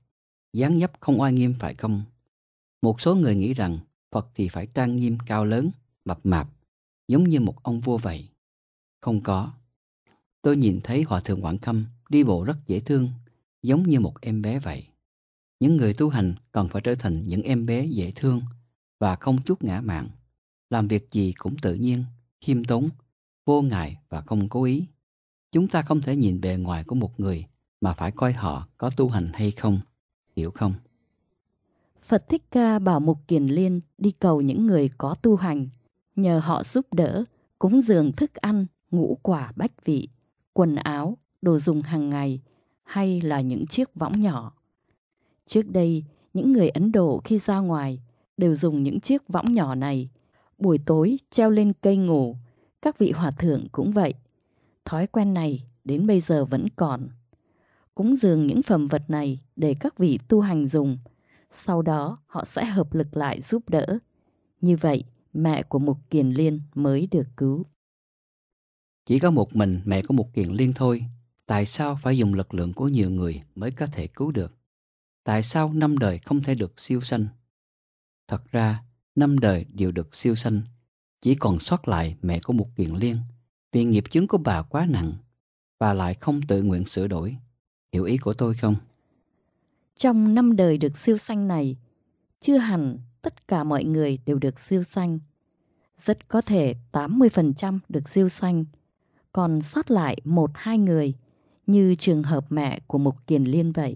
dáng dấp không oai nghiêm phải không một số người nghĩ rằng Phật thì phải trang nghiêm cao lớn, mập mạp, giống như một ông vua vậy. Không có. Tôi nhìn thấy Hòa Thượng Quảng Khâm đi bộ rất dễ thương, giống như một em bé vậy. Những người tu hành cần phải trở thành những em bé dễ thương và không chút ngã mạn, làm việc gì cũng tự nhiên, khiêm tốn, vô ngại và không cố ý. Chúng ta không thể nhìn bề ngoài của một người mà phải coi họ có tu hành hay không, hiểu không? Phật Thích Ca bảo Mục Kiền Liên đi cầu những người có tu hành, nhờ họ giúp đỡ, cúng dường thức ăn, ngũ quả bách vị, quần áo, đồ dùng hàng ngày hay là những chiếc võng nhỏ. Trước đây, những người Ấn Độ khi ra ngoài đều dùng những chiếc võng nhỏ này. Buổi tối treo lên cây ngủ, các vị hòa thượng cũng vậy. Thói quen này đến bây giờ vẫn còn. Cúng dường những phẩm vật này để các vị tu hành dùng – sau đó họ sẽ hợp lực lại giúp đỡ. Như vậy, mẹ của Mục Kiền Liên mới được cứu. Chỉ có một mình mẹ của Mục Kiền Liên thôi, tại sao phải dùng lực lượng của nhiều người mới có thể cứu được? Tại sao năm đời không thể được siêu sanh? Thật ra, năm đời đều được siêu sanh, chỉ còn sót lại mẹ của Mục Kiền Liên vì nghiệp chứng của bà quá nặng, và lại không tự nguyện sửa đổi. Hiểu ý của tôi không? Trong năm đời được siêu sanh này, chưa hẳn tất cả mọi người đều được siêu sanh. Rất có thể 80% được siêu sanh, còn sót lại một hai người như trường hợp mẹ của Mục Kiền Liên vậy.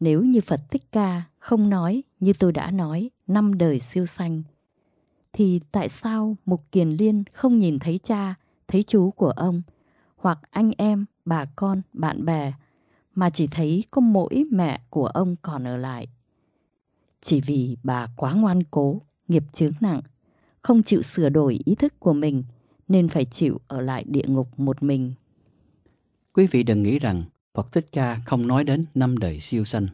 Nếu như Phật Thích Ca không nói như tôi đã nói năm đời siêu sanh, thì tại sao Mục Kiền Liên không nhìn thấy cha, thấy chú của ông, hoặc anh em, bà con, bạn bè, mà chỉ thấy có mỗi mẹ của ông còn ở lại. Chỉ vì bà quá ngoan cố, nghiệp chướng nặng, không chịu sửa đổi ý thức của mình nên phải chịu ở lại địa ngục một mình. Quý vị đừng nghĩ rằng Phật Thích Ca không nói đến năm đời siêu sanh.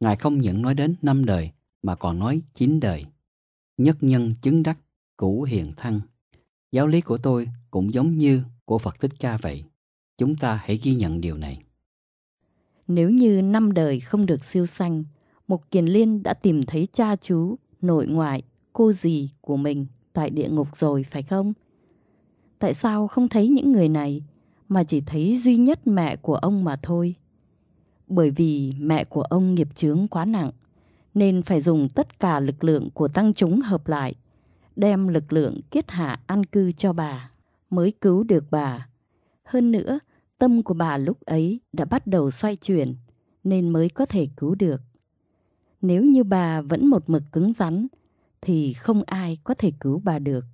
Ngài không những nói đến năm đời mà còn nói chín đời. Nhất nhân chứng đắc, cũ hiền thăng. Giáo lý của tôi cũng giống như của Phật Thích Ca vậy. Chúng ta hãy ghi nhận điều này. Nếu như năm đời không được siêu sanh, Mục Kiền Liên đã tìm thấy cha chú, nội ngoại, cô dì của mình tại địa ngục rồi phải không? Tại sao không thấy những người này mà chỉ thấy duy nhất mẹ của ông mà thôi? Bởi vì mẹ của ông nghiệp chướng quá nặng nên phải dùng tất cả lực lượng của tăng chúng hợp lại đem lực lượng kiết hạ an cư cho bà mới cứu được bà. Hơn nữa, Tâm của bà lúc ấy đã bắt đầu xoay chuyển nên mới có thể cứu được. Nếu như bà vẫn một mực cứng rắn thì không ai có thể cứu bà được.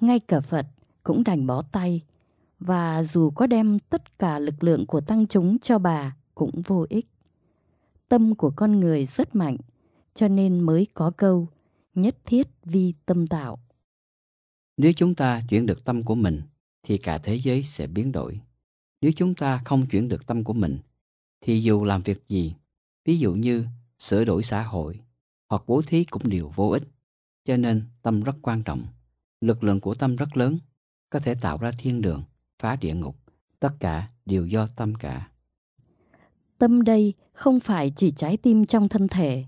Ngay cả Phật cũng đành bó tay và dù có đem tất cả lực lượng của tăng chúng cho bà cũng vô ích. Tâm của con người rất mạnh cho nên mới có câu nhất thiết vi tâm tạo. Nếu chúng ta chuyển được tâm của mình thì cả thế giới sẽ biến đổi. Nếu chúng ta không chuyển được tâm của mình, thì dù làm việc gì, ví dụ như sửa đổi xã hội hoặc bố thí cũng đều vô ích. Cho nên tâm rất quan trọng. Lực lượng của tâm rất lớn, có thể tạo ra thiên đường, phá địa ngục. Tất cả đều do tâm cả. Tâm đây không phải chỉ trái tim trong thân thể,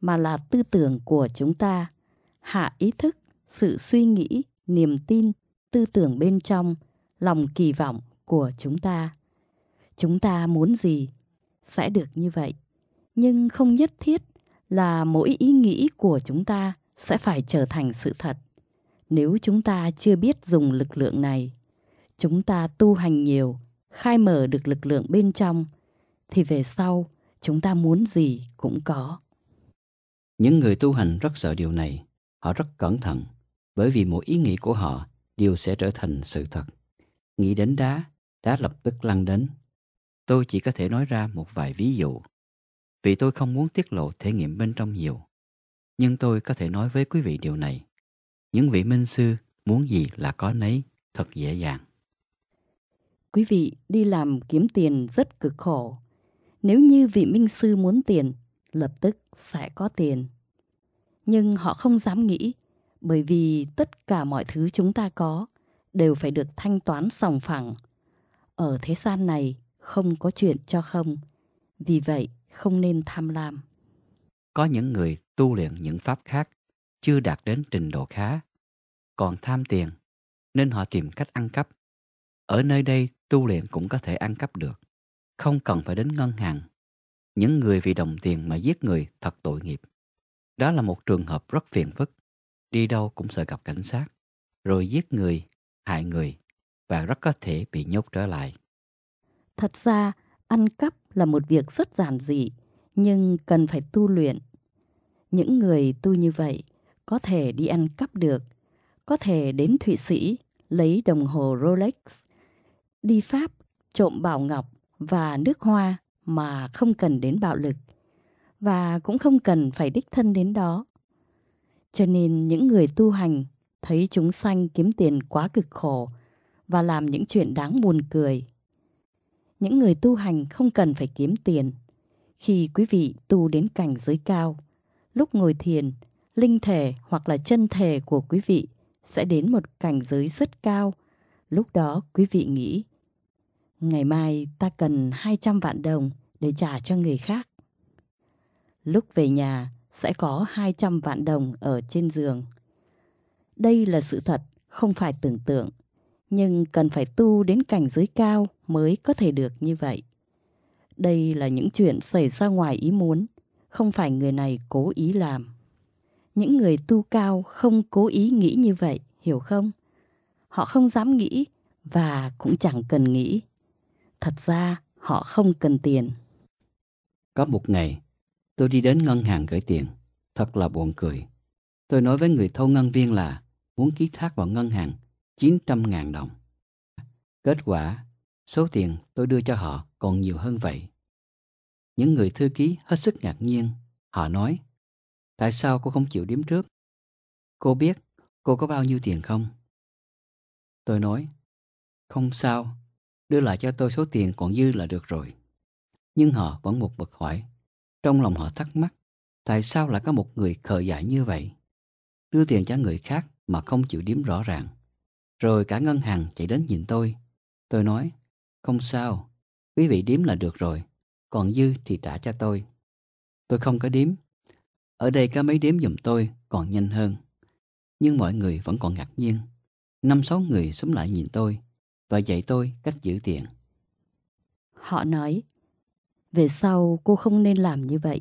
mà là tư tưởng của chúng ta. Hạ ý thức, sự suy nghĩ, niềm tin, tư tưởng bên trong, lòng kỳ vọng của chúng ta. Chúng ta muốn gì sẽ được như vậy, nhưng không nhất thiết là mỗi ý nghĩ của chúng ta sẽ phải trở thành sự thật. Nếu chúng ta chưa biết dùng lực lượng này, chúng ta tu hành nhiều, khai mở được lực lượng bên trong thì về sau chúng ta muốn gì cũng có. Những người tu hành rất sợ điều này, họ rất cẩn thận, bởi vì mỗi ý nghĩ của họ đều sẽ trở thành sự thật. Nghĩ đến đá, đã lập tức lăn đến. Tôi chỉ có thể nói ra một vài ví dụ, vì tôi không muốn tiết lộ thể nghiệm bên trong nhiều. Nhưng tôi có thể nói với quý vị điều này. Những vị minh sư muốn gì là có nấy, thật dễ dàng. Quý vị đi làm kiếm tiền rất cực khổ. Nếu như vị minh sư muốn tiền, lập tức sẽ có tiền. Nhưng họ không dám nghĩ, bởi vì tất cả mọi thứ chúng ta có đều phải được thanh toán sòng phẳng ở thế gian này không có chuyện cho không. Vì vậy, không nên tham lam. Có những người tu luyện những pháp khác chưa đạt đến trình độ khá, còn tham tiền nên họ tìm cách ăn cắp. Ở nơi đây tu luyện cũng có thể ăn cắp được, không cần phải đến ngân hàng. Những người vì đồng tiền mà giết người thật tội nghiệp. Đó là một trường hợp rất phiền phức, đi đâu cũng sợ gặp cảnh sát, rồi giết người, hại người bạn rất có thể bị nhốt trở lại. Thật ra, ăn cắp là một việc rất giản dị, nhưng cần phải tu luyện. Những người tu như vậy có thể đi ăn cắp được, có thể đến Thụy Sĩ lấy đồng hồ Rolex, đi Pháp trộm bảo ngọc và nước hoa mà không cần đến bạo lực và cũng không cần phải đích thân đến đó. Cho nên những người tu hành thấy chúng sanh kiếm tiền quá cực khổ và làm những chuyện đáng buồn cười. Những người tu hành không cần phải kiếm tiền. Khi quý vị tu đến cảnh giới cao, lúc ngồi thiền, linh thể hoặc là chân thể của quý vị sẽ đến một cảnh giới rất cao. Lúc đó quý vị nghĩ, ngày mai ta cần 200 vạn đồng để trả cho người khác. Lúc về nhà sẽ có 200 vạn đồng ở trên giường. Đây là sự thật, không phải tưởng tượng nhưng cần phải tu đến cảnh giới cao mới có thể được như vậy. Đây là những chuyện xảy ra ngoài ý muốn, không phải người này cố ý làm. Những người tu cao không cố ý nghĩ như vậy, hiểu không? Họ không dám nghĩ và cũng chẳng cần nghĩ. Thật ra họ không cần tiền. Có một ngày, tôi đi đến ngân hàng gửi tiền. Thật là buồn cười. Tôi nói với người thâu ngân viên là muốn ký thác vào ngân hàng 900.000 đồng. Kết quả, số tiền tôi đưa cho họ còn nhiều hơn vậy. Những người thư ký hết sức ngạc nhiên. Họ nói, tại sao cô không chịu đếm trước? Cô biết cô có bao nhiêu tiền không? Tôi nói, không sao, đưa lại cho tôi số tiền còn dư là được rồi. Nhưng họ vẫn một bực hỏi. Trong lòng họ thắc mắc, tại sao lại có một người khờ dại như vậy? Đưa tiền cho người khác mà không chịu điếm rõ ràng. Rồi cả ngân hàng chạy đến nhìn tôi. Tôi nói, không sao, quý vị điếm là được rồi, còn dư thì trả cho tôi. Tôi không có điếm. Ở đây có mấy điếm giùm tôi còn nhanh hơn. Nhưng mọi người vẫn còn ngạc nhiên. Năm sáu người xúm lại nhìn tôi và dạy tôi cách giữ tiền. Họ nói, về sau cô không nên làm như vậy,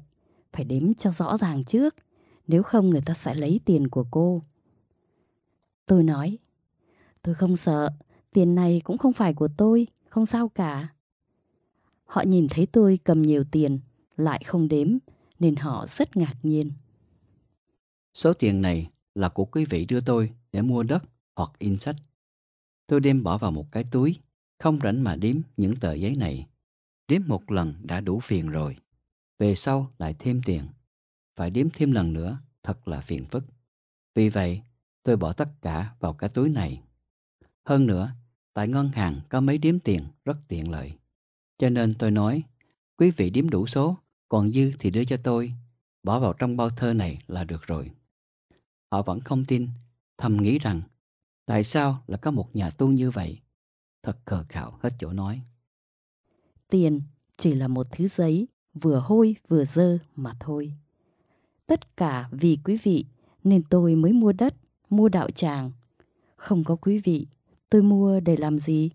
phải đếm cho rõ ràng trước, nếu không người ta sẽ lấy tiền của cô. Tôi nói, Tôi không sợ, tiền này cũng không phải của tôi, không sao cả. Họ nhìn thấy tôi cầm nhiều tiền, lại không đếm, nên họ rất ngạc nhiên. Số tiền này là của quý vị đưa tôi để mua đất hoặc in sách. Tôi đem bỏ vào một cái túi, không rảnh mà đếm những tờ giấy này. Đếm một lần đã đủ phiền rồi, về sau lại thêm tiền. Phải đếm thêm lần nữa thật là phiền phức. Vì vậy, tôi bỏ tất cả vào cái túi này. Hơn nữa, tại ngân hàng có mấy điếm tiền rất tiện lợi. Cho nên tôi nói, quý vị điếm đủ số, còn dư thì đưa cho tôi, bỏ vào trong bao thơ này là được rồi. Họ vẫn không tin, thầm nghĩ rằng, tại sao là có một nhà tu như vậy? Thật khờ khạo hết chỗ nói. Tiền chỉ là một thứ giấy, vừa hôi vừa dơ mà thôi. Tất cả vì quý vị nên tôi mới mua đất, mua đạo tràng. Không có quý vị Tôi mua để làm gì?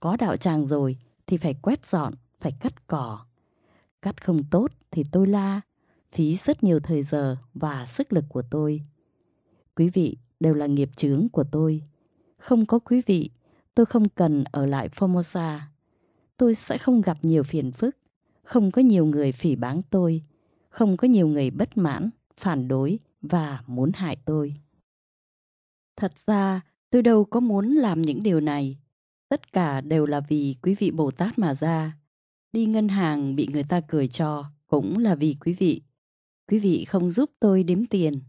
Có đạo tràng rồi thì phải quét dọn, phải cắt cỏ. Cắt không tốt thì tôi la, phí rất nhiều thời giờ và sức lực của tôi. Quý vị đều là nghiệp chướng của tôi. Không có quý vị, tôi không cần ở lại Formosa. Tôi sẽ không gặp nhiều phiền phức, không có nhiều người phỉ báng tôi, không có nhiều người bất mãn, phản đối và muốn hại tôi. Thật ra, Tôi đâu có muốn làm những điều này. Tất cả đều là vì quý vị Bồ Tát mà ra. Đi ngân hàng bị người ta cười cho cũng là vì quý vị. Quý vị không giúp tôi đếm tiền.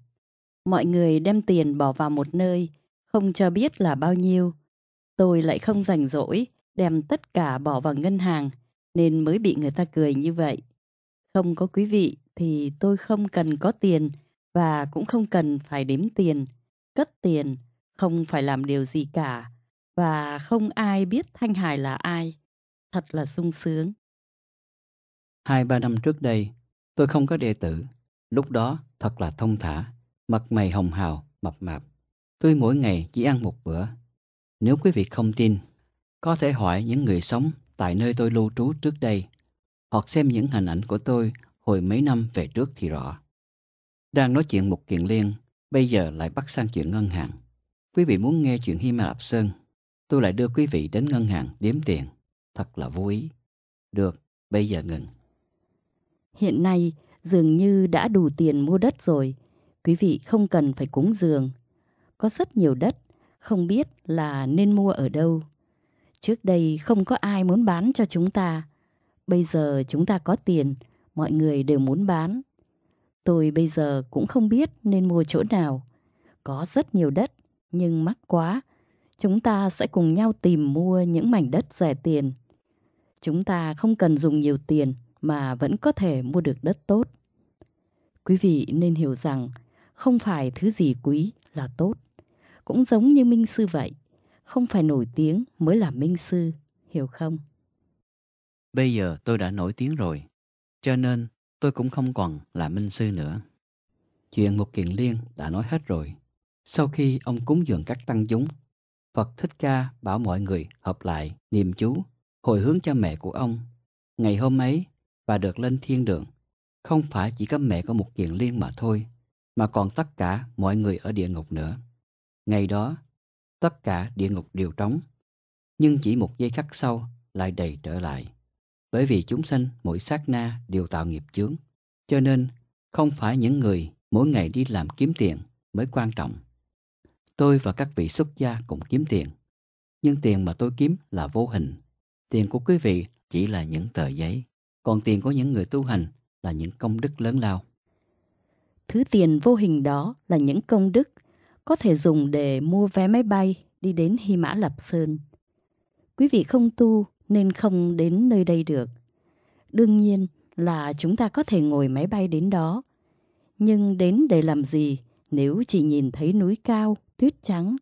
Mọi người đem tiền bỏ vào một nơi, không cho biết là bao nhiêu. Tôi lại không rảnh rỗi, đem tất cả bỏ vào ngân hàng, nên mới bị người ta cười như vậy. Không có quý vị thì tôi không cần có tiền và cũng không cần phải đếm tiền, cất tiền không phải làm điều gì cả và không ai biết Thanh Hải là ai. Thật là sung sướng. Hai ba năm trước đây, tôi không có đệ tử. Lúc đó thật là thông thả, mặt mày hồng hào, mập mạp. Tôi mỗi ngày chỉ ăn một bữa. Nếu quý vị không tin, có thể hỏi những người sống tại nơi tôi lưu trú trước đây hoặc xem những hình ảnh của tôi hồi mấy năm về trước thì rõ. Đang nói chuyện một kiện liên, bây giờ lại bắt sang chuyện ngân hàng. Quý vị muốn nghe chuyện Hy Ma Lạp Sơn, tôi lại đưa quý vị đến ngân hàng đếm tiền. Thật là vô ý. Được, bây giờ ngừng. Hiện nay, dường như đã đủ tiền mua đất rồi. Quý vị không cần phải cúng dường. Có rất nhiều đất, không biết là nên mua ở đâu. Trước đây không có ai muốn bán cho chúng ta. Bây giờ chúng ta có tiền, mọi người đều muốn bán. Tôi bây giờ cũng không biết nên mua chỗ nào. Có rất nhiều đất, nhưng mắc quá. Chúng ta sẽ cùng nhau tìm mua những mảnh đất rẻ tiền. Chúng ta không cần dùng nhiều tiền mà vẫn có thể mua được đất tốt. Quý vị nên hiểu rằng không phải thứ gì quý là tốt. Cũng giống như Minh Sư vậy, không phải nổi tiếng mới là Minh Sư, hiểu không? Bây giờ tôi đã nổi tiếng rồi, cho nên tôi cũng không còn là Minh Sư nữa. Chuyện một kiện liên đã nói hết rồi. Sau khi ông cúng dường các tăng chúng, Phật Thích Ca bảo mọi người hợp lại niềm chú, hồi hướng cho mẹ của ông. Ngày hôm ấy, bà được lên thiên đường. Không phải chỉ có mẹ có một kiện liên mà thôi, mà còn tất cả mọi người ở địa ngục nữa. Ngày đó, tất cả địa ngục đều trống. Nhưng chỉ một giây khắc sau lại đầy trở lại. Bởi vì chúng sanh mỗi sát na đều tạo nghiệp chướng. Cho nên, không phải những người mỗi ngày đi làm kiếm tiền mới quan trọng Tôi và các vị xuất gia cùng kiếm tiền. Nhưng tiền mà tôi kiếm là vô hình. Tiền của quý vị chỉ là những tờ giấy. Còn tiền của những người tu hành là những công đức lớn lao. Thứ tiền vô hình đó là những công đức có thể dùng để mua vé máy bay đi đến Hy Mã Lạp Sơn. Quý vị không tu nên không đến nơi đây được. Đương nhiên là chúng ta có thể ngồi máy bay đến đó. Nhưng đến để làm gì nếu chỉ nhìn thấy núi cao tuyết trắng,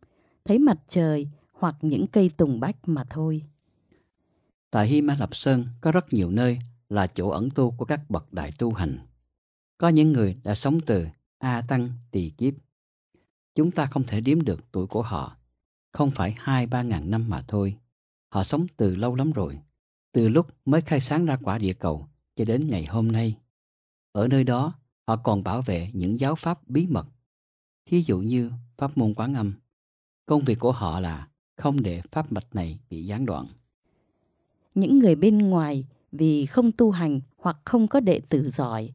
thấy mặt trời hoặc những cây tùng bách mà thôi. Tại Hima Lập Sơn có rất nhiều nơi là chỗ ẩn tu của các bậc đại tu hành. Có những người đã sống từ A Tăng Tỳ Kiếp. Chúng ta không thể đếm được tuổi của họ, không phải hai ba ngàn năm mà thôi. Họ sống từ lâu lắm rồi, từ lúc mới khai sáng ra quả địa cầu cho đến ngày hôm nay. Ở nơi đó, họ còn bảo vệ những giáo pháp bí mật Thí dụ như pháp môn quán âm, công việc của họ là không để pháp mạch này bị gián đoạn. Những người bên ngoài vì không tu hành hoặc không có đệ tử giỏi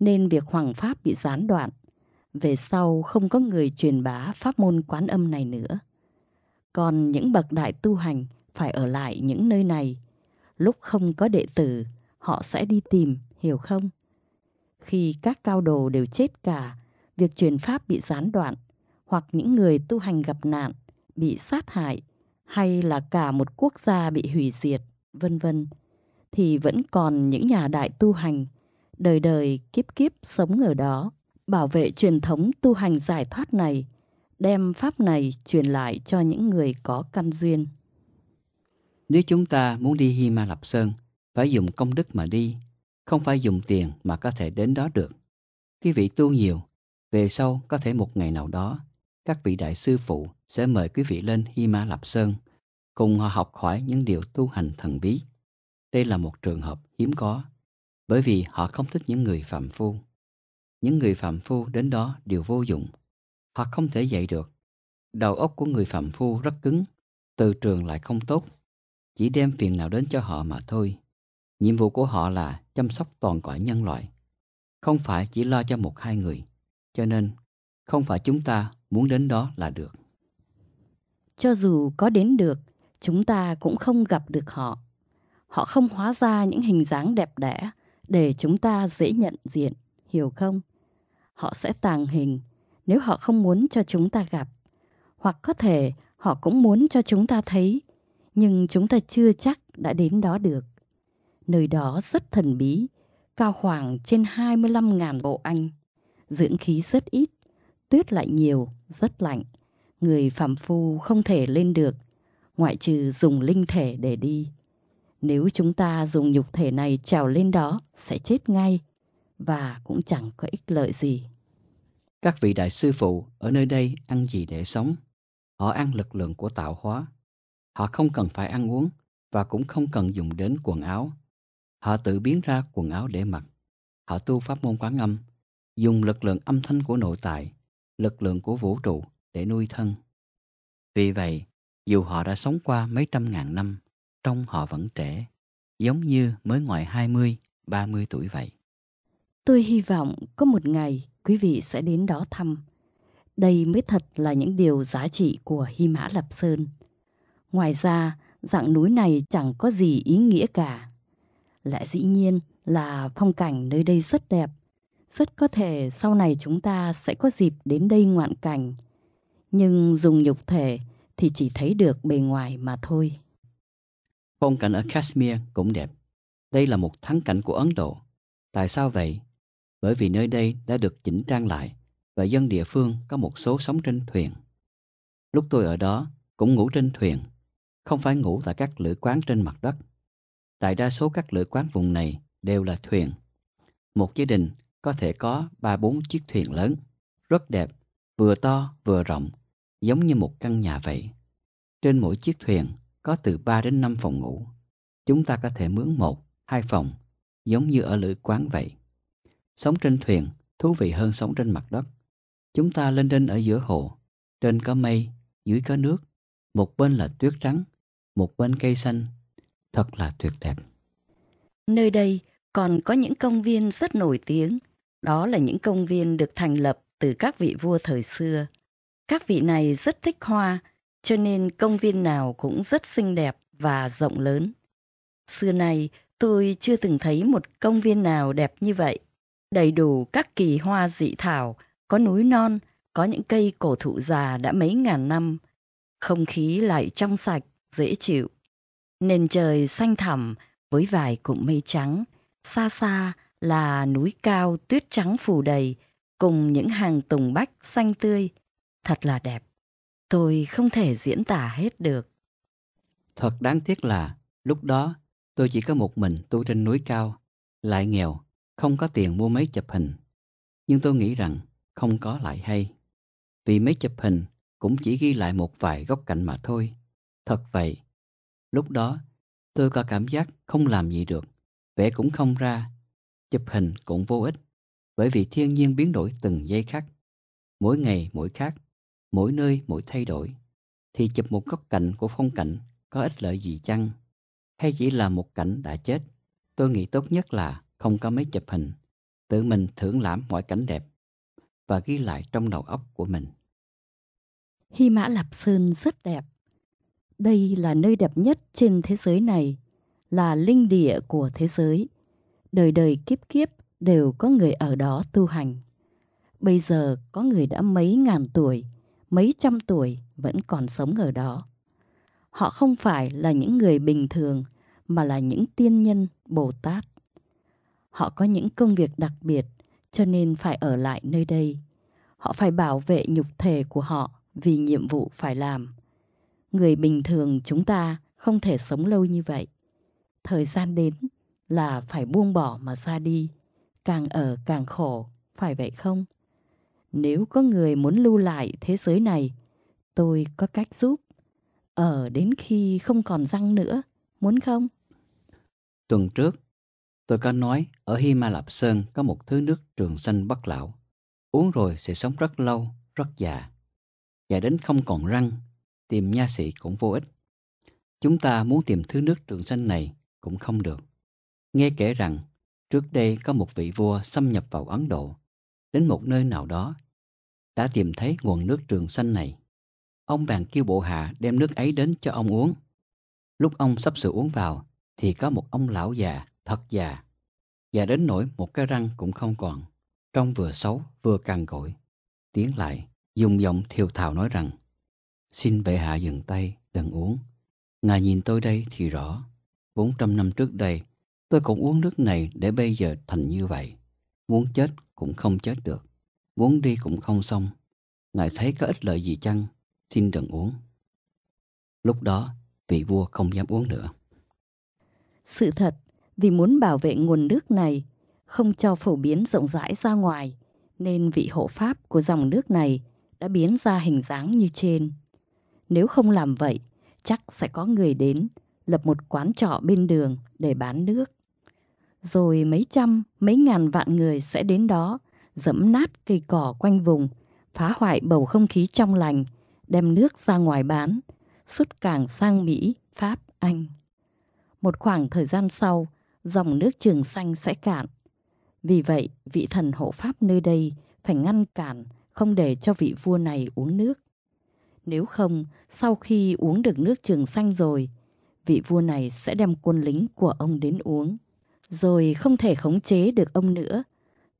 nên việc hoàng pháp bị gián đoạn. Về sau không có người truyền bá pháp môn quán âm này nữa. Còn những bậc đại tu hành phải ở lại những nơi này. Lúc không có đệ tử, họ sẽ đi tìm, hiểu không? Khi các cao đồ đều chết cả việc truyền pháp bị gián đoạn hoặc những người tu hành gặp nạn, bị sát hại hay là cả một quốc gia bị hủy diệt, vân vân thì vẫn còn những nhà đại tu hành đời đời kiếp kiếp sống ở đó, bảo vệ truyền thống tu hành giải thoát này, đem pháp này truyền lại cho những người có căn duyên. Nếu chúng ta muốn đi Hy Ma Lạp Sơn, phải dùng công đức mà đi, không phải dùng tiền mà có thể đến đó được. quý vị tu nhiều, về sau, có thể một ngày nào đó, các vị đại sư phụ sẽ mời quý vị lên Hy Ma Lạp Sơn, cùng họ học hỏi những điều tu hành thần bí. Đây là một trường hợp hiếm có, bởi vì họ không thích những người phạm phu. Những người phạm phu đến đó đều vô dụng, họ không thể dạy được. Đầu óc của người phạm phu rất cứng, từ trường lại không tốt, chỉ đem phiền nào đến cho họ mà thôi. Nhiệm vụ của họ là chăm sóc toàn cõi nhân loại, không phải chỉ lo cho một hai người. Cho nên, không phải chúng ta muốn đến đó là được. Cho dù có đến được, chúng ta cũng không gặp được họ. Họ không hóa ra những hình dáng đẹp đẽ để chúng ta dễ nhận diện, hiểu không? Họ sẽ tàng hình nếu họ không muốn cho chúng ta gặp. Hoặc có thể họ cũng muốn cho chúng ta thấy, nhưng chúng ta chưa chắc đã đến đó được. Nơi đó rất thần bí, cao khoảng trên 25.000 bộ Anh dưỡng khí rất ít, tuyết lại nhiều, rất lạnh. Người phàm phu không thể lên được, ngoại trừ dùng linh thể để đi. Nếu chúng ta dùng nhục thể này trèo lên đó sẽ chết ngay và cũng chẳng có ích lợi gì. Các vị đại sư phụ ở nơi đây ăn gì để sống? Họ ăn lực lượng của tạo hóa. Họ không cần phải ăn uống và cũng không cần dùng đến quần áo. Họ tự biến ra quần áo để mặc. Họ tu pháp môn quán âm dùng lực lượng âm thanh của nội tại, lực lượng của vũ trụ để nuôi thân. Vì vậy, dù họ đã sống qua mấy trăm ngàn năm, trong họ vẫn trẻ, giống như mới ngoài 20, 30 tuổi vậy. Tôi hy vọng có một ngày quý vị sẽ đến đó thăm. Đây mới thật là những điều giá trị của Hy Mã Lập Sơn. Ngoài ra, dạng núi này chẳng có gì ý nghĩa cả. lại dĩ nhiên là phong cảnh nơi đây rất đẹp, rất có thể sau này chúng ta sẽ có dịp đến đây ngoạn cảnh. Nhưng dùng nhục thể thì chỉ thấy được bề ngoài mà thôi. Phong cảnh ở Kashmir cũng đẹp. Đây là một thắng cảnh của Ấn Độ. Tại sao vậy? Bởi vì nơi đây đã được chỉnh trang lại và dân địa phương có một số sống trên thuyền. Lúc tôi ở đó cũng ngủ trên thuyền, không phải ngủ tại các lữ quán trên mặt đất. Tại đa số các lữ quán vùng này đều là thuyền. Một gia đình có thể có ba bốn chiếc thuyền lớn, rất đẹp, vừa to vừa rộng, giống như một căn nhà vậy. Trên mỗi chiếc thuyền có từ ba đến năm phòng ngủ. Chúng ta có thể mướn một, hai phòng, giống như ở lữ quán vậy. Sống trên thuyền thú vị hơn sống trên mặt đất. Chúng ta lên trên ở giữa hồ, trên có mây, dưới có nước, một bên là tuyết trắng, một bên cây xanh, thật là tuyệt đẹp. Nơi đây còn có những công viên rất nổi tiếng đó là những công viên được thành lập từ các vị vua thời xưa. Các vị này rất thích hoa, cho nên công viên nào cũng rất xinh đẹp và rộng lớn. Xưa nay, tôi chưa từng thấy một công viên nào đẹp như vậy. Đầy đủ các kỳ hoa dị thảo, có núi non, có những cây cổ thụ già đã mấy ngàn năm. Không khí lại trong sạch, dễ chịu. Nền trời xanh thẳm với vài cụm mây trắng, xa xa là núi cao tuyết trắng phủ đầy cùng những hàng tùng bách xanh tươi. Thật là đẹp. Tôi không thể diễn tả hết được. Thật đáng tiếc là lúc đó tôi chỉ có một mình tôi trên núi cao, lại nghèo, không có tiền mua mấy chụp hình. Nhưng tôi nghĩ rằng không có lại hay. Vì mấy chụp hình cũng chỉ ghi lại một vài góc cạnh mà thôi. Thật vậy. Lúc đó, tôi có cảm giác không làm gì được, vẽ cũng không ra, chụp hình cũng vô ích bởi vì thiên nhiên biến đổi từng giây khắc, Mỗi ngày mỗi khác, mỗi nơi mỗi thay đổi. Thì chụp một góc cạnh của phong cảnh có ích lợi gì chăng? Hay chỉ là một cảnh đã chết? Tôi nghĩ tốt nhất là không có mấy chụp hình, tự mình thưởng lãm mọi cảnh đẹp và ghi lại trong đầu óc của mình. Hy Mã Lạp Sơn rất đẹp. Đây là nơi đẹp nhất trên thế giới này, là linh địa của thế giới đời đời kiếp kiếp đều có người ở đó tu hành. Bây giờ có người đã mấy ngàn tuổi, mấy trăm tuổi vẫn còn sống ở đó. Họ không phải là những người bình thường mà là những tiên nhân Bồ Tát. Họ có những công việc đặc biệt cho nên phải ở lại nơi đây. Họ phải bảo vệ nhục thể của họ vì nhiệm vụ phải làm. Người bình thường chúng ta không thể sống lâu như vậy. Thời gian đến là phải buông bỏ mà xa đi, càng ở càng khổ, phải vậy không? Nếu có người muốn lưu lại thế giới này, tôi có cách giúp. Ở đến khi không còn răng nữa, muốn không? Tuần trước, tôi có nói ở Hima Lạp Sơn có một thứ nước trường xanh bất lão. Uống rồi sẽ sống rất lâu, rất già. Già đến không còn răng, tìm nha sĩ cũng vô ích. Chúng ta muốn tìm thứ nước trường xanh này cũng không được. Nghe kể rằng, trước đây có một vị vua xâm nhập vào Ấn Độ, đến một nơi nào đó, đã tìm thấy nguồn nước trường xanh này. Ông bèn kêu bộ hạ đem nước ấy đến cho ông uống. Lúc ông sắp sửa uống vào, thì có một ông lão già, thật già, già đến nỗi một cái răng cũng không còn, trông vừa xấu vừa cằn cỗi. Tiến lại, dùng giọng thiều thào nói rằng, Xin bệ hạ dừng tay, đừng uống. Ngài nhìn tôi đây thì rõ. bốn trăm năm trước đây, Tôi cũng uống nước này để bây giờ thành như vậy. Muốn chết cũng không chết được. Muốn đi cũng không xong. Ngài thấy có ích lợi gì chăng? Xin đừng uống. Lúc đó, vị vua không dám uống nữa. Sự thật, vì muốn bảo vệ nguồn nước này, không cho phổ biến rộng rãi ra ngoài, nên vị hộ pháp của dòng nước này đã biến ra hình dáng như trên. Nếu không làm vậy, chắc sẽ có người đến lập một quán trọ bên đường để bán nước rồi mấy trăm, mấy ngàn vạn người sẽ đến đó, dẫm nát cây cỏ quanh vùng, phá hoại bầu không khí trong lành, đem nước ra ngoài bán, xuất cảng sang Mỹ, Pháp, Anh. Một khoảng thời gian sau, dòng nước Trường Xanh sẽ cạn. Vì vậy, vị thần hộ Pháp nơi đây phải ngăn cản, không để cho vị vua này uống nước. Nếu không, sau khi uống được nước Trường Xanh rồi, vị vua này sẽ đem quân lính của ông đến uống rồi không thể khống chế được ông nữa.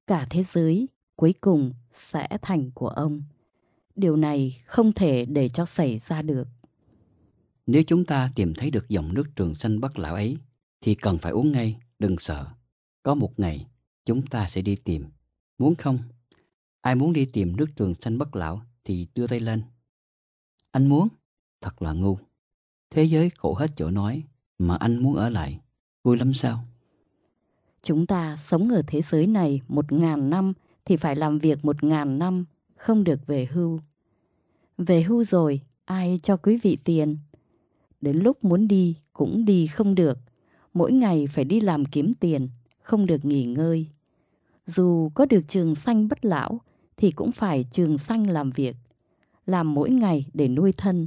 Cả thế giới cuối cùng sẽ thành của ông. Điều này không thể để cho xảy ra được. Nếu chúng ta tìm thấy được dòng nước trường sinh bất lão ấy, thì cần phải uống ngay, đừng sợ. Có một ngày, chúng ta sẽ đi tìm. Muốn không? Ai muốn đi tìm nước trường sinh bất lão thì đưa tay lên. Anh muốn? Thật là ngu. Thế giới khổ hết chỗ nói, mà anh muốn ở lại. Vui lắm sao? Chúng ta sống ở thế giới này một ngàn năm thì phải làm việc một ngàn năm, không được về hưu. Về hưu rồi, ai cho quý vị tiền? Đến lúc muốn đi cũng đi không được. Mỗi ngày phải đi làm kiếm tiền, không được nghỉ ngơi. Dù có được trường sanh bất lão thì cũng phải trường sanh làm việc. Làm mỗi ngày để nuôi thân,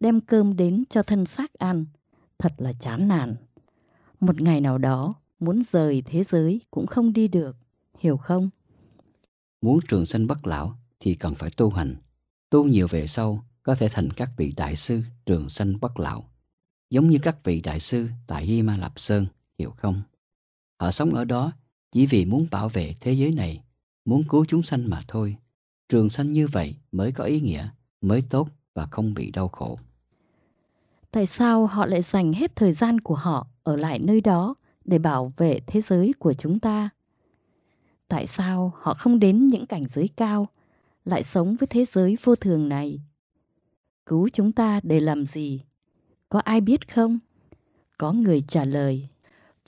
đem cơm đến cho thân xác ăn. Thật là chán nản. Một ngày nào đó, muốn rời thế giới cũng không đi được, hiểu không? Muốn trường sinh bất lão thì cần phải tu hành. Tu nhiều về sau có thể thành các vị đại sư trường sinh bất lão. Giống như các vị đại sư tại Hy Ma Lạp Sơn, hiểu không? Họ sống ở đó chỉ vì muốn bảo vệ thế giới này, muốn cứu chúng sanh mà thôi. Trường sanh như vậy mới có ý nghĩa, mới tốt và không bị đau khổ. Tại sao họ lại dành hết thời gian của họ ở lại nơi đó để bảo vệ thế giới của chúng ta. Tại sao họ không đến những cảnh giới cao, lại sống với thế giới vô thường này? Cứu chúng ta để làm gì? Có ai biết không? Có người trả lời,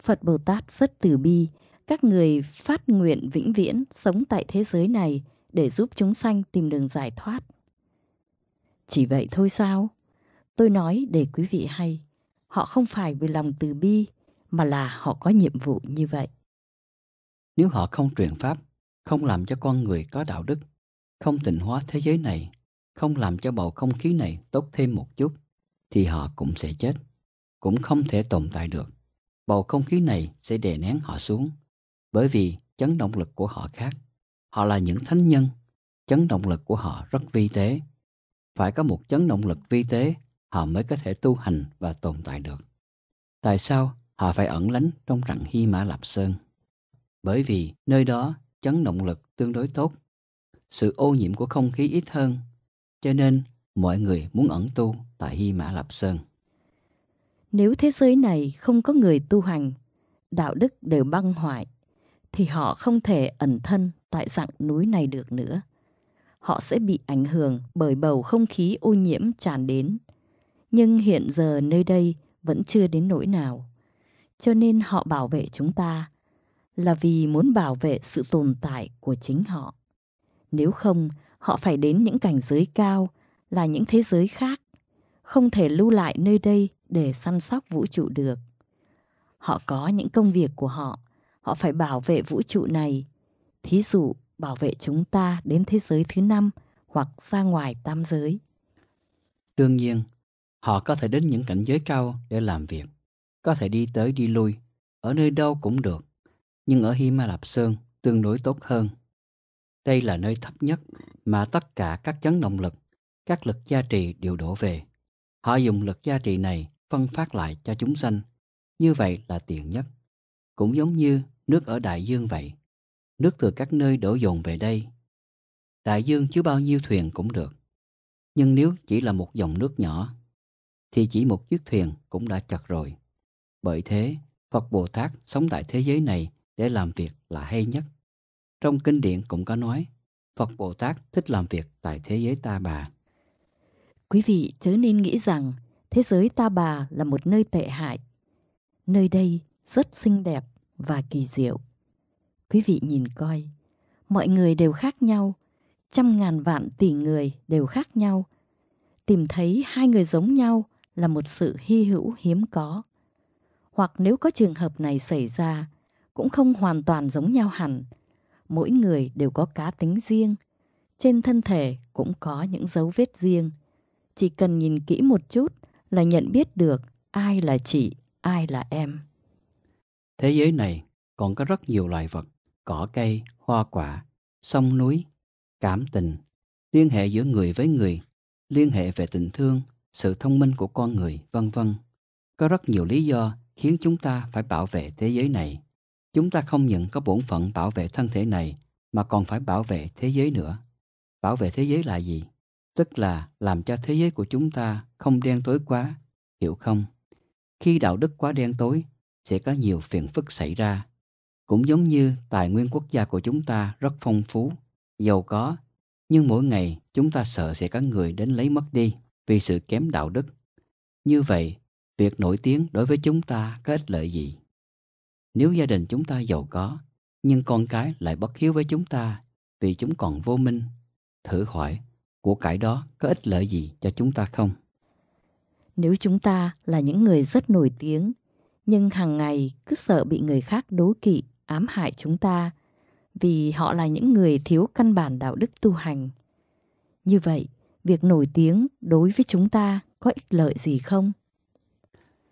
Phật Bồ Tát rất từ bi, các người phát nguyện vĩnh viễn sống tại thế giới này để giúp chúng sanh tìm đường giải thoát. Chỉ vậy thôi sao? Tôi nói để quý vị hay, họ không phải vì lòng từ bi mà là họ có nhiệm vụ như vậy. Nếu họ không truyền pháp, không làm cho con người có đạo đức, không tịnh hóa thế giới này, không làm cho bầu không khí này tốt thêm một chút, thì họ cũng sẽ chết, cũng không thể tồn tại được. Bầu không khí này sẽ đè nén họ xuống, bởi vì chấn động lực của họ khác. Họ là những thánh nhân, chấn động lực của họ rất vi tế. Phải có một chấn động lực vi tế, họ mới có thể tu hành và tồn tại được. Tại sao họ phải ẩn lánh trong rặng Hy Mã Lạp Sơn. Bởi vì nơi đó chấn động lực tương đối tốt, sự ô nhiễm của không khí ít hơn, cho nên mọi người muốn ẩn tu tại Hy Mã Lạp Sơn. Nếu thế giới này không có người tu hành, đạo đức đều băng hoại, thì họ không thể ẩn thân tại dạng núi này được nữa. Họ sẽ bị ảnh hưởng bởi bầu không khí ô nhiễm tràn đến. Nhưng hiện giờ nơi đây vẫn chưa đến nỗi nào cho nên họ bảo vệ chúng ta là vì muốn bảo vệ sự tồn tại của chính họ. Nếu không, họ phải đến những cảnh giới cao là những thế giới khác, không thể lưu lại nơi đây để săn sóc vũ trụ được. Họ có những công việc của họ, họ phải bảo vệ vũ trụ này. Thí dụ, bảo vệ chúng ta đến thế giới thứ năm hoặc ra ngoài tam giới. Đương nhiên, họ có thể đến những cảnh giới cao để làm việc có thể đi tới đi lui, ở nơi đâu cũng được, nhưng ở Himalap Sơn tương đối tốt hơn. Đây là nơi thấp nhất mà tất cả các chấn động lực, các lực gia trì đều đổ về. Họ dùng lực gia trì này phân phát lại cho chúng sanh, như vậy là tiện nhất. Cũng giống như nước ở đại dương vậy, nước từ các nơi đổ dồn về đây. Đại dương chứa bao nhiêu thuyền cũng được, nhưng nếu chỉ là một dòng nước nhỏ, thì chỉ một chiếc thuyền cũng đã chật rồi. Bởi thế, Phật Bồ Tát sống tại thế giới này để làm việc là hay nhất. Trong kinh điển cũng có nói, Phật Bồ Tát thích làm việc tại thế giới ta bà. Quý vị chớ nên nghĩ rằng thế giới ta bà là một nơi tệ hại. Nơi đây rất xinh đẹp và kỳ diệu. Quý vị nhìn coi, mọi người đều khác nhau, trăm ngàn vạn tỷ người đều khác nhau. Tìm thấy hai người giống nhau là một sự hy hữu hiếm có hoặc nếu có trường hợp này xảy ra cũng không hoàn toàn giống nhau hẳn. Mỗi người đều có cá tính riêng, trên thân thể cũng có những dấu vết riêng. Chỉ cần nhìn kỹ một chút là nhận biết được ai là chị, ai là em. Thế giới này còn có rất nhiều loài vật, cỏ cây, hoa quả, sông núi, cảm tình, liên hệ giữa người với người, liên hệ về tình thương, sự thông minh của con người, vân vân. Có rất nhiều lý do khiến chúng ta phải bảo vệ thế giới này. Chúng ta không những có bổn phận bảo vệ thân thể này mà còn phải bảo vệ thế giới nữa. Bảo vệ thế giới là gì? Tức là làm cho thế giới của chúng ta không đen tối quá, hiểu không? Khi đạo đức quá đen tối sẽ có nhiều phiền phức xảy ra. Cũng giống như tài nguyên quốc gia của chúng ta rất phong phú, giàu có, nhưng mỗi ngày chúng ta sợ sẽ có người đến lấy mất đi vì sự kém đạo đức. Như vậy, việc nổi tiếng đối với chúng ta có ích lợi gì? Nếu gia đình chúng ta giàu có, nhưng con cái lại bất hiếu với chúng ta vì chúng còn vô minh, thử hỏi của cải đó có ích lợi gì cho chúng ta không? Nếu chúng ta là những người rất nổi tiếng, nhưng hàng ngày cứ sợ bị người khác đố kỵ, ám hại chúng ta, vì họ là những người thiếu căn bản đạo đức tu hành. Như vậy, việc nổi tiếng đối với chúng ta có ích lợi gì không?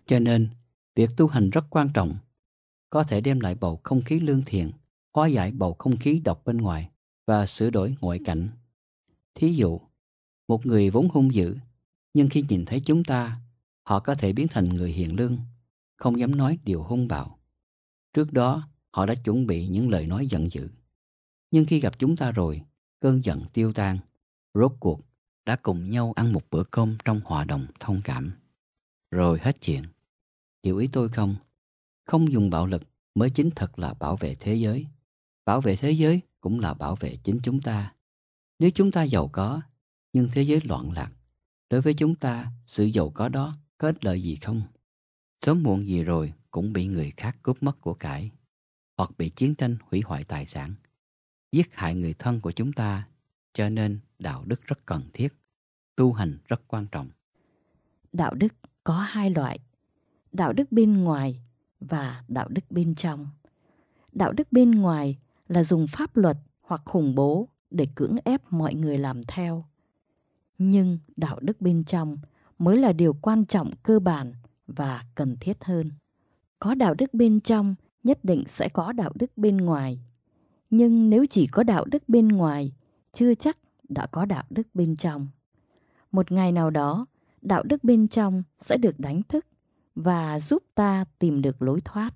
Cho nên, việc tu hành rất quan trọng, có thể đem lại bầu không khí lương thiện, hóa giải bầu không khí độc bên ngoài và sửa đổi ngoại cảnh. Thí dụ, một người vốn hung dữ, nhưng khi nhìn thấy chúng ta, họ có thể biến thành người hiền lương, không dám nói điều hung bạo. Trước đó, họ đã chuẩn bị những lời nói giận dữ. Nhưng khi gặp chúng ta rồi, cơn giận tiêu tan, rốt cuộc đã cùng nhau ăn một bữa cơm trong hòa đồng thông cảm. Rồi hết chuyện. Hiểu ý tôi không? Không dùng bạo lực mới chính thật là bảo vệ thế giới. Bảo vệ thế giới cũng là bảo vệ chính chúng ta. Nếu chúng ta giàu có, nhưng thế giới loạn lạc, đối với chúng ta, sự giàu có đó có ích lợi gì không? Sớm muộn gì rồi cũng bị người khác cướp mất của cải, hoặc bị chiến tranh hủy hoại tài sản, giết hại người thân của chúng ta, cho nên đạo đức rất cần thiết, tu hành rất quan trọng. Đạo đức có hai loại đạo đức bên ngoài và đạo đức bên trong. Đạo đức bên ngoài là dùng pháp luật hoặc khủng bố để cưỡng ép mọi người làm theo. Nhưng đạo đức bên trong mới là điều quan trọng cơ bản và cần thiết hơn. Có đạo đức bên trong nhất định sẽ có đạo đức bên ngoài. Nhưng nếu chỉ có đạo đức bên ngoài, chưa chắc đã có đạo đức bên trong. Một ngày nào đó, đạo đức bên trong sẽ được đánh thức và giúp ta tìm được lối thoát.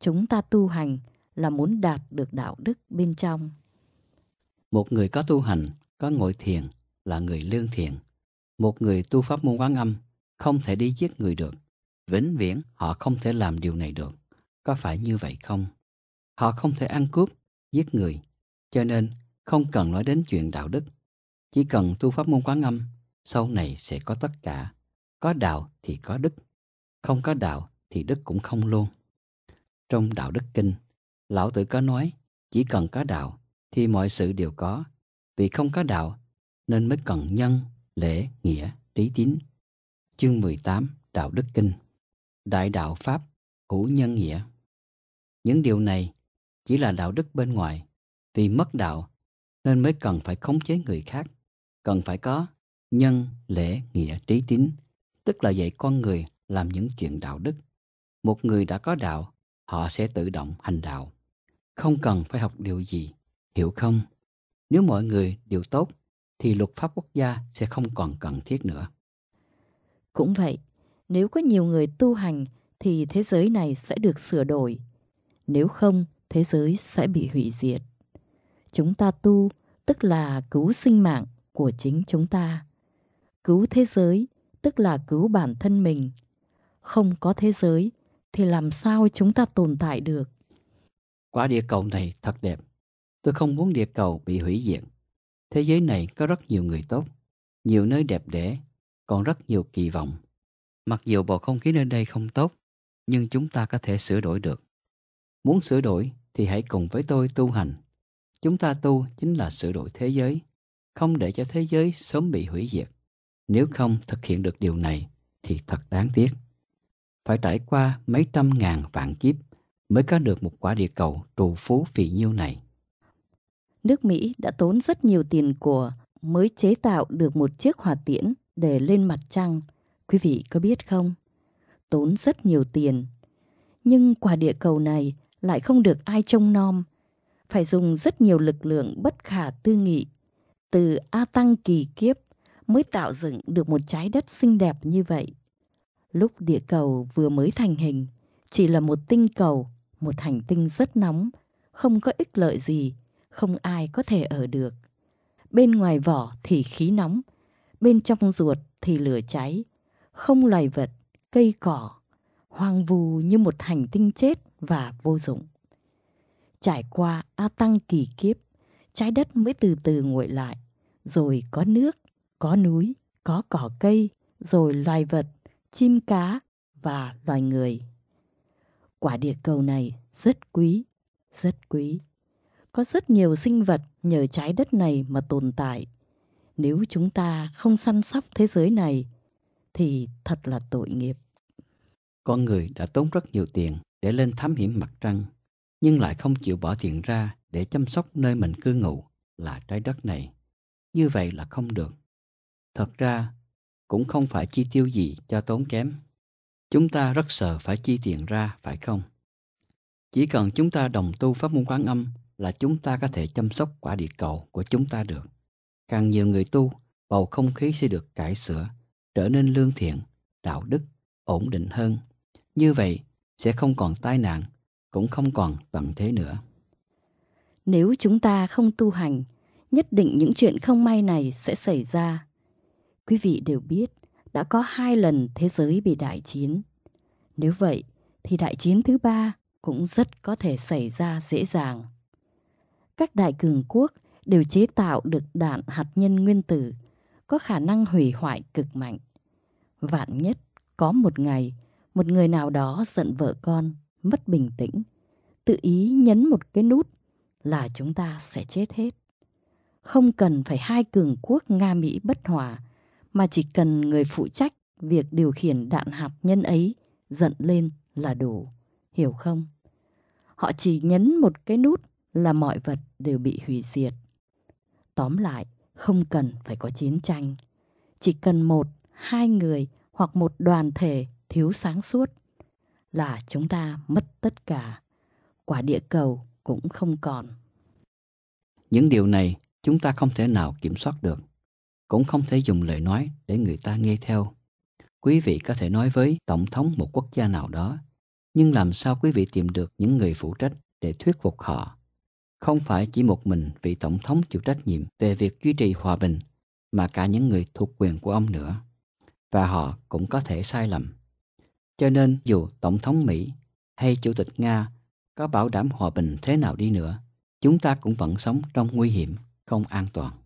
Chúng ta tu hành là muốn đạt được đạo đức bên trong. Một người có tu hành, có ngồi thiền là người lương thiện. Một người tu pháp môn quán âm không thể đi giết người được. Vĩnh viễn họ không thể làm điều này được. Có phải như vậy không? Họ không thể ăn cướp, giết người. Cho nên không cần nói đến chuyện đạo đức. Chỉ cần tu pháp môn quán âm, sau này sẽ có tất cả. Có đạo thì có đức. Không có đạo thì đức cũng không luôn. Trong Đạo Đức Kinh, Lão Tử có nói chỉ cần có đạo thì mọi sự đều có. Vì không có đạo nên mới cần nhân, lễ, nghĩa, trí tín. Chương 18 Đạo Đức Kinh Đại Đạo Pháp Hữu Nhân Nghĩa Những điều này chỉ là đạo đức bên ngoài. Vì mất đạo nên mới cần phải khống chế người khác. Cần phải có nhân, lễ, nghĩa, trí tín. Tức là dạy con người làm những chuyện đạo đức. Một người đã có đạo, họ sẽ tự động hành đạo. Không cần phải học điều gì, hiểu không? Nếu mọi người đều tốt, thì luật pháp quốc gia sẽ không còn cần thiết nữa. Cũng vậy, nếu có nhiều người tu hành thì thế giới này sẽ được sửa đổi. Nếu không, thế giới sẽ bị hủy diệt. Chúng ta tu tức là cứu sinh mạng của chính chúng ta. Cứu thế giới tức là cứu bản thân mình không có thế giới thì làm sao chúng ta tồn tại được? Quả địa cầu này thật đẹp. Tôi không muốn địa cầu bị hủy diệt. Thế giới này có rất nhiều người tốt, nhiều nơi đẹp đẽ, còn rất nhiều kỳ vọng. Mặc dù bầu không khí nơi đây không tốt, nhưng chúng ta có thể sửa đổi được. Muốn sửa đổi thì hãy cùng với tôi tu hành. Chúng ta tu chính là sửa đổi thế giới, không để cho thế giới sớm bị hủy diệt. Nếu không thực hiện được điều này thì thật đáng tiếc phải trải qua mấy trăm ngàn vạn kiếp mới có được một quả địa cầu trù phú phì nhiêu này. Nước Mỹ đã tốn rất nhiều tiền của mới chế tạo được một chiếc hỏa tiễn để lên mặt trăng. Quý vị có biết không? Tốn rất nhiều tiền. Nhưng quả địa cầu này lại không được ai trông nom. Phải dùng rất nhiều lực lượng bất khả tư nghị. Từ A Tăng kỳ kiếp mới tạo dựng được một trái đất xinh đẹp như vậy. Lúc địa cầu vừa mới thành hình, chỉ là một tinh cầu, một hành tinh rất nóng, không có ích lợi gì, không ai có thể ở được. Bên ngoài vỏ thì khí nóng, bên trong ruột thì lửa cháy, không loài vật, cây cỏ, hoang vu như một hành tinh chết và vô dụng. Trải qua A Tăng kỳ kiếp, trái đất mới từ từ nguội lại, rồi có nước, có núi, có cỏ cây, rồi loài vật chim cá và loài người. Quả địa cầu này rất quý, rất quý. Có rất nhiều sinh vật nhờ trái đất này mà tồn tại. Nếu chúng ta không săn sóc thế giới này thì thật là tội nghiệp. Con người đã tốn rất nhiều tiền để lên thám hiểm mặt trăng, nhưng lại không chịu bỏ tiền ra để chăm sóc nơi mình cư ngụ là trái đất này. Như vậy là không được. Thật ra, cũng không phải chi tiêu gì cho tốn kém. Chúng ta rất sợ phải chi tiền ra, phải không? Chỉ cần chúng ta đồng tu pháp môn quán âm là chúng ta có thể chăm sóc quả địa cầu của chúng ta được. Càng nhiều người tu, bầu không khí sẽ được cải sửa, trở nên lương thiện, đạo đức, ổn định hơn. Như vậy sẽ không còn tai nạn, cũng không còn tận thế nữa. Nếu chúng ta không tu hành, nhất định những chuyện không may này sẽ xảy ra. Quý vị đều biết đã có hai lần thế giới bị đại chiến. Nếu vậy thì đại chiến thứ ba cũng rất có thể xảy ra dễ dàng. Các đại cường quốc đều chế tạo được đạn hạt nhân nguyên tử có khả năng hủy hoại cực mạnh. Vạn nhất có một ngày một người nào đó giận vợ con, mất bình tĩnh, tự ý nhấn một cái nút là chúng ta sẽ chết hết. Không cần phải hai cường quốc Nga Mỹ bất hòa mà chỉ cần người phụ trách việc điều khiển đạn hạt nhân ấy giận lên là đủ, hiểu không? Họ chỉ nhấn một cái nút là mọi vật đều bị hủy diệt. Tóm lại, không cần phải có chiến tranh. Chỉ cần một, hai người hoặc một đoàn thể thiếu sáng suốt là chúng ta mất tất cả. Quả địa cầu cũng không còn. Những điều này chúng ta không thể nào kiểm soát được cũng không thể dùng lời nói để người ta nghe theo. Quý vị có thể nói với tổng thống một quốc gia nào đó, nhưng làm sao quý vị tìm được những người phụ trách để thuyết phục họ? Không phải chỉ một mình vị tổng thống chịu trách nhiệm về việc duy trì hòa bình, mà cả những người thuộc quyền của ông nữa. Và họ cũng có thể sai lầm. Cho nên dù tổng thống Mỹ hay chủ tịch Nga có bảo đảm hòa bình thế nào đi nữa, chúng ta cũng vẫn sống trong nguy hiểm, không an toàn.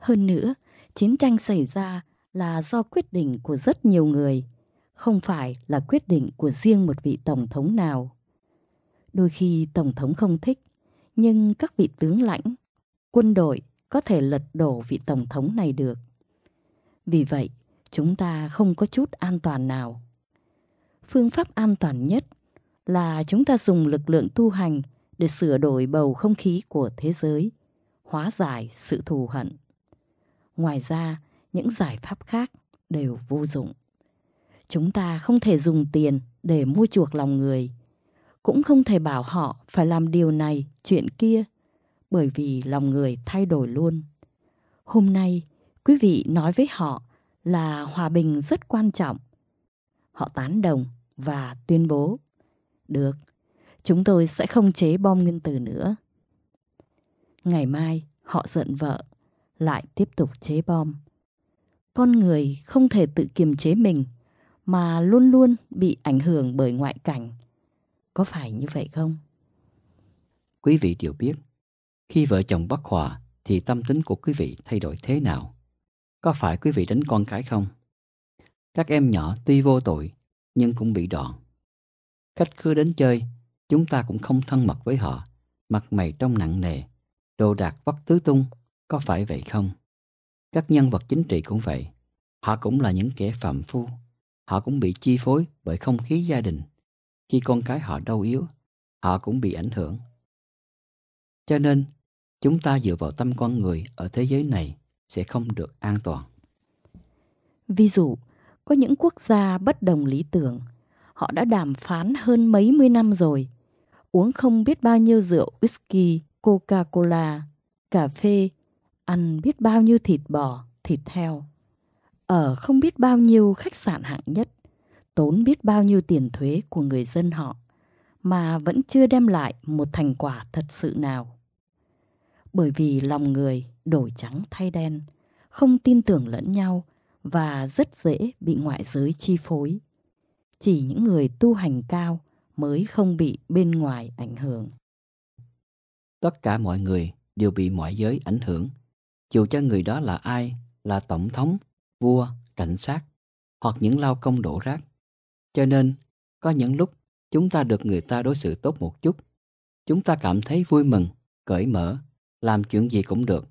Hơn nữa, chiến tranh xảy ra là do quyết định của rất nhiều người, không phải là quyết định của riêng một vị tổng thống nào. Đôi khi tổng thống không thích, nhưng các vị tướng lãnh, quân đội có thể lật đổ vị tổng thống này được. Vì vậy, chúng ta không có chút an toàn nào. Phương pháp an toàn nhất là chúng ta dùng lực lượng tu hành để sửa đổi bầu không khí của thế giới, hóa giải sự thù hận. Ngoài ra, những giải pháp khác đều vô dụng. Chúng ta không thể dùng tiền để mua chuộc lòng người, cũng không thể bảo họ phải làm điều này, chuyện kia, bởi vì lòng người thay đổi luôn. Hôm nay, quý vị nói với họ là hòa bình rất quan trọng. Họ tán đồng và tuyên bố, được, chúng tôi sẽ không chế bom nguyên tử nữa. Ngày mai, họ giận vợ lại tiếp tục chế bom. Con người không thể tự kiềm chế mình mà luôn luôn bị ảnh hưởng bởi ngoại cảnh. Có phải như vậy không? Quý vị đều biết, khi vợ chồng bất hòa thì tâm tính của quý vị thay đổi thế nào? Có phải quý vị đánh con cái không? Các em nhỏ tuy vô tội nhưng cũng bị đòn. Khách khứa đến chơi, chúng ta cũng không thân mật với họ, mặt mày trông nặng nề, đồ đạc vắt tứ tung, có phải vậy không? Các nhân vật chính trị cũng vậy. Họ cũng là những kẻ phạm phu. Họ cũng bị chi phối bởi không khí gia đình. Khi con cái họ đau yếu, họ cũng bị ảnh hưởng. Cho nên, chúng ta dựa vào tâm con người ở thế giới này sẽ không được an toàn. Ví dụ, có những quốc gia bất đồng lý tưởng, họ đã đàm phán hơn mấy mươi năm rồi, uống không biết bao nhiêu rượu whisky, Coca-Cola, cà phê ăn biết bao nhiêu thịt bò, thịt heo. Ở không biết bao nhiêu khách sạn hạng nhất, tốn biết bao nhiêu tiền thuế của người dân họ mà vẫn chưa đem lại một thành quả thật sự nào. Bởi vì lòng người đổi trắng thay đen, không tin tưởng lẫn nhau và rất dễ bị ngoại giới chi phối. Chỉ những người tu hành cao mới không bị bên ngoài ảnh hưởng. Tất cả mọi người đều bị mọi giới ảnh hưởng dù cho người đó là ai, là tổng thống, vua, cảnh sát hoặc những lao công đổ rác. Cho nên, có những lúc chúng ta được người ta đối xử tốt một chút, chúng ta cảm thấy vui mừng, cởi mở, làm chuyện gì cũng được.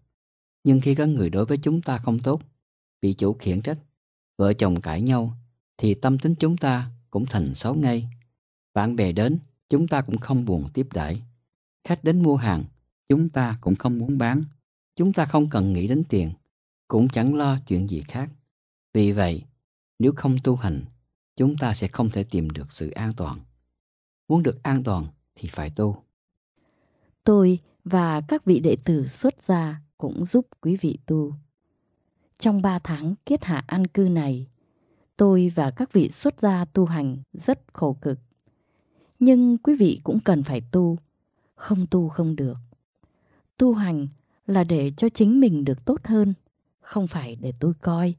Nhưng khi có người đối với chúng ta không tốt, bị chủ khiển trách, vợ chồng cãi nhau, thì tâm tính chúng ta cũng thành xấu ngay. Bạn bè đến, chúng ta cũng không buồn tiếp đãi. Khách đến mua hàng, chúng ta cũng không muốn bán chúng ta không cần nghĩ đến tiền, cũng chẳng lo chuyện gì khác. Vì vậy, nếu không tu hành, chúng ta sẽ không thể tìm được sự an toàn. Muốn được an toàn thì phải tu. Tôi và các vị đệ tử xuất gia cũng giúp quý vị tu. Trong ba tháng kiết hạ an cư này, tôi và các vị xuất gia tu hành rất khổ cực. Nhưng quý vị cũng cần phải tu, không tu không được. Tu hành là để cho chính mình được tốt hơn, không phải để tôi coi.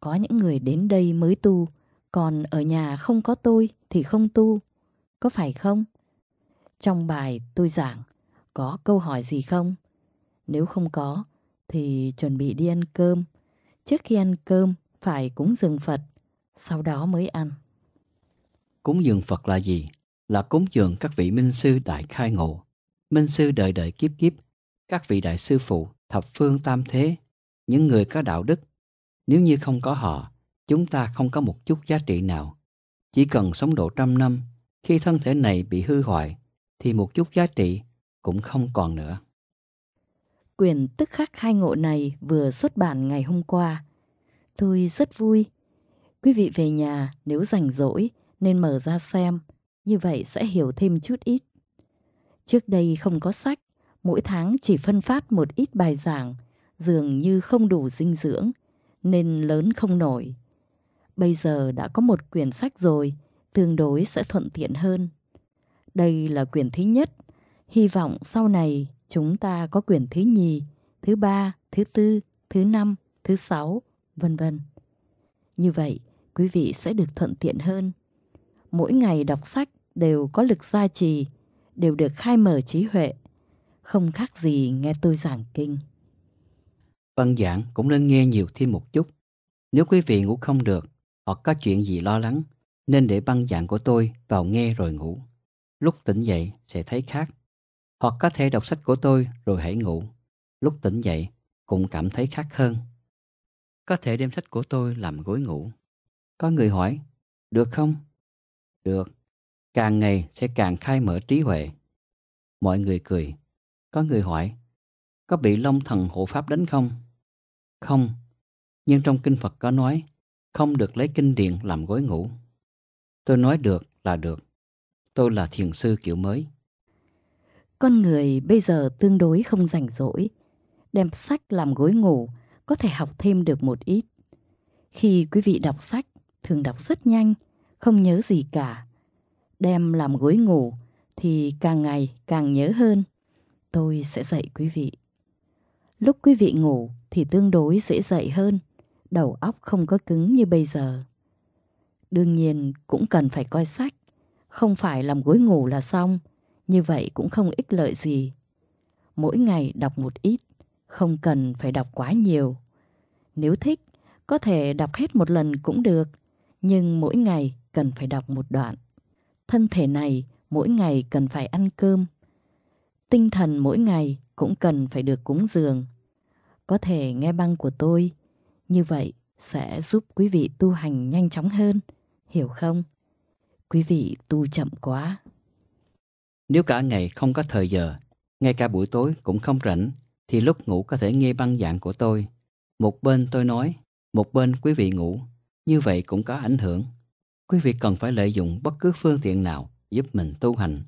Có những người đến đây mới tu, còn ở nhà không có tôi thì không tu. Có phải không? Trong bài tôi giảng, có câu hỏi gì không? Nếu không có, thì chuẩn bị đi ăn cơm. Trước khi ăn cơm, phải cúng dường Phật, sau đó mới ăn. Cúng dường Phật là gì? Là cúng dường các vị minh sư đại khai ngộ. Minh sư đời đời kiếp kiếp các vị đại sư phụ, thập phương tam thế, những người có đạo đức. Nếu như không có họ, chúng ta không có một chút giá trị nào. Chỉ cần sống độ trăm năm, khi thân thể này bị hư hoại, thì một chút giá trị cũng không còn nữa. Quyền tức khắc khai ngộ này vừa xuất bản ngày hôm qua. Tôi rất vui. Quý vị về nhà nếu rảnh rỗi nên mở ra xem, như vậy sẽ hiểu thêm chút ít. Trước đây không có sách, mỗi tháng chỉ phân phát một ít bài giảng, dường như không đủ dinh dưỡng, nên lớn không nổi. Bây giờ đã có một quyển sách rồi, tương đối sẽ thuận tiện hơn. Đây là quyển thứ nhất, hy vọng sau này chúng ta có quyển thứ nhì, thứ ba, thứ tư, thứ năm, thứ sáu, vân vân. Như vậy, quý vị sẽ được thuận tiện hơn. Mỗi ngày đọc sách đều có lực gia trì, đều được khai mở trí huệ không khác gì nghe tôi giảng kinh. Văn vâng, giảng cũng nên nghe nhiều thêm một chút. Nếu quý vị ngủ không được hoặc có chuyện gì lo lắng, nên để băng giảng của tôi vào nghe rồi ngủ. Lúc tỉnh dậy sẽ thấy khác. Hoặc có thể đọc sách của tôi rồi hãy ngủ. Lúc tỉnh dậy cũng cảm thấy khác hơn. Có thể đem sách của tôi làm gối ngủ. Có người hỏi, được không? Được, càng ngày sẽ càng khai mở trí huệ. Mọi người cười, có người hỏi, có bị Long thần hộ pháp đánh không? Không, nhưng trong kinh Phật có nói, không được lấy kinh điển làm gối ngủ. Tôi nói được là được, tôi là thiền sư kiểu mới. Con người bây giờ tương đối không rảnh rỗi, đem sách làm gối ngủ có thể học thêm được một ít. Khi quý vị đọc sách, thường đọc rất nhanh, không nhớ gì cả. Đem làm gối ngủ thì càng ngày càng nhớ hơn tôi sẽ dạy quý vị. Lúc quý vị ngủ thì tương đối dễ dậy hơn, đầu óc không có cứng như bây giờ. Đương nhiên cũng cần phải coi sách, không phải làm gối ngủ là xong, như vậy cũng không ích lợi gì. Mỗi ngày đọc một ít, không cần phải đọc quá nhiều. Nếu thích, có thể đọc hết một lần cũng được, nhưng mỗi ngày cần phải đọc một đoạn. Thân thể này mỗi ngày cần phải ăn cơm tinh thần mỗi ngày cũng cần phải được cúng dường. Có thể nghe băng của tôi, như vậy sẽ giúp quý vị tu hành nhanh chóng hơn, hiểu không? Quý vị tu chậm quá. Nếu cả ngày không có thời giờ, ngay cả buổi tối cũng không rảnh, thì lúc ngủ có thể nghe băng dạng của tôi. Một bên tôi nói, một bên quý vị ngủ, như vậy cũng có ảnh hưởng. Quý vị cần phải lợi dụng bất cứ phương tiện nào giúp mình tu hành.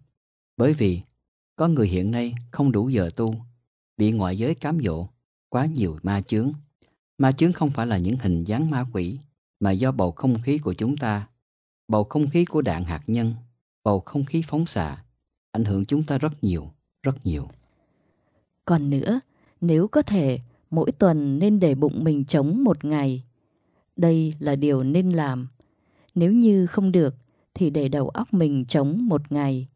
Bởi vì có người hiện nay không đủ giờ tu, bị ngoại giới cám dỗ, quá nhiều ma chướng. Ma chướng không phải là những hình dáng ma quỷ, mà do bầu không khí của chúng ta, bầu không khí của đạn hạt nhân, bầu không khí phóng xạ, ảnh hưởng chúng ta rất nhiều, rất nhiều. Còn nữa, nếu có thể, mỗi tuần nên để bụng mình trống một ngày. Đây là điều nên làm. Nếu như không được, thì để đầu óc mình trống một ngày.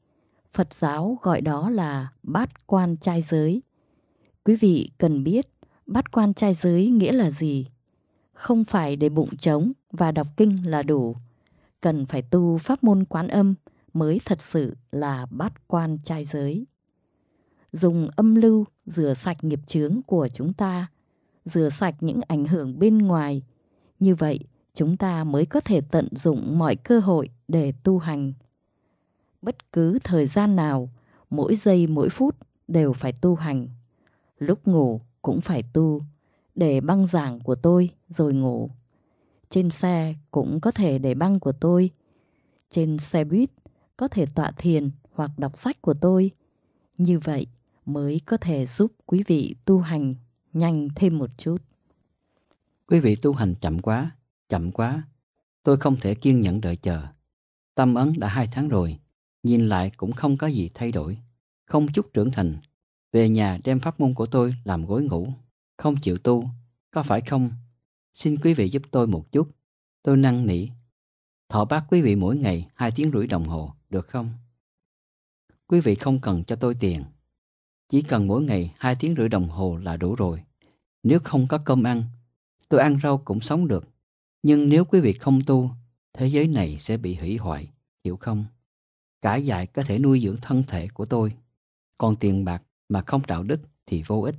Phật giáo gọi đó là bát quan trai giới. Quý vị cần biết bát quan trai giới nghĩa là gì. Không phải để bụng trống và đọc kinh là đủ. Cần phải tu pháp môn quán âm mới thật sự là bát quan trai giới. Dùng âm lưu rửa sạch nghiệp chướng của chúng ta, rửa sạch những ảnh hưởng bên ngoài. Như vậy, chúng ta mới có thể tận dụng mọi cơ hội để tu hành – bất cứ thời gian nào, mỗi giây mỗi phút đều phải tu hành. Lúc ngủ cũng phải tu, để băng giảng của tôi rồi ngủ. Trên xe cũng có thể để băng của tôi. Trên xe buýt có thể tọa thiền hoặc đọc sách của tôi. Như vậy mới có thể giúp quý vị tu hành nhanh thêm một chút. Quý vị tu hành chậm quá, chậm quá. Tôi không thể kiên nhẫn đợi chờ. Tâm ấn đã hai tháng rồi, Nhìn lại cũng không có gì thay đổi. Không chút trưởng thành. Về nhà đem pháp môn của tôi làm gối ngủ. Không chịu tu. Có phải không? Xin quý vị giúp tôi một chút. Tôi năn nỉ. Thọ bác quý vị mỗi ngày hai tiếng rưỡi đồng hồ, được không? Quý vị không cần cho tôi tiền. Chỉ cần mỗi ngày hai tiếng rưỡi đồng hồ là đủ rồi. Nếu không có cơm ăn, tôi ăn rau cũng sống được. Nhưng nếu quý vị không tu, thế giới này sẽ bị hủy hoại, hiểu không? cải dạy có thể nuôi dưỡng thân thể của tôi. Còn tiền bạc mà không đạo đức thì vô ích.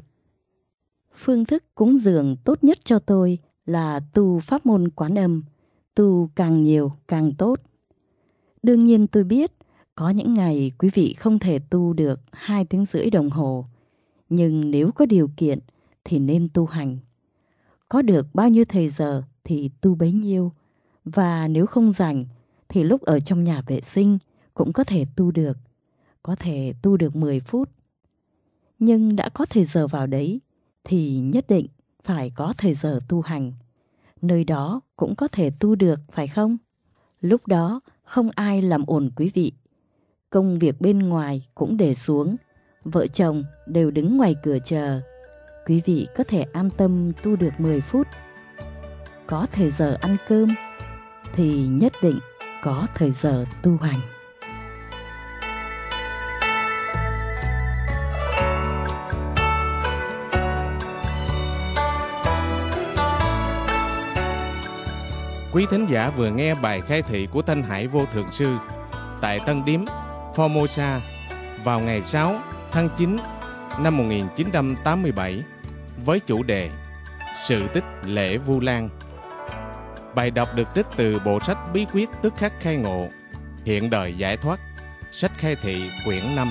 Phương thức cúng dường tốt nhất cho tôi là tu pháp môn quán âm, tu càng nhiều càng tốt. Đương nhiên tôi biết có những ngày quý vị không thể tu được hai tiếng rưỡi đồng hồ, nhưng nếu có điều kiện thì nên tu hành. Có được bao nhiêu thời giờ thì tu bấy nhiêu, và nếu không rảnh thì lúc ở trong nhà vệ sinh cũng có thể tu được, có thể tu được 10 phút. Nhưng đã có thời giờ vào đấy thì nhất định phải có thời giờ tu hành. Nơi đó cũng có thể tu được phải không? Lúc đó không ai làm ổn quý vị. Công việc bên ngoài cũng để xuống, vợ chồng đều đứng ngoài cửa chờ. Quý vị có thể an tâm tu được 10 phút. Có thời giờ ăn cơm thì nhất định có thời giờ tu hành. Quý thính giả vừa nghe bài khai thị của Thanh Hải Vô Thượng Sư tại Tân Điếm, Formosa vào ngày 6 tháng 9 năm 1987 với chủ đề Sự tích lễ Vu Lan. Bài đọc được trích từ bộ sách Bí quyết tức khắc khai ngộ, hiện đời giải thoát, sách khai thị quyển 5.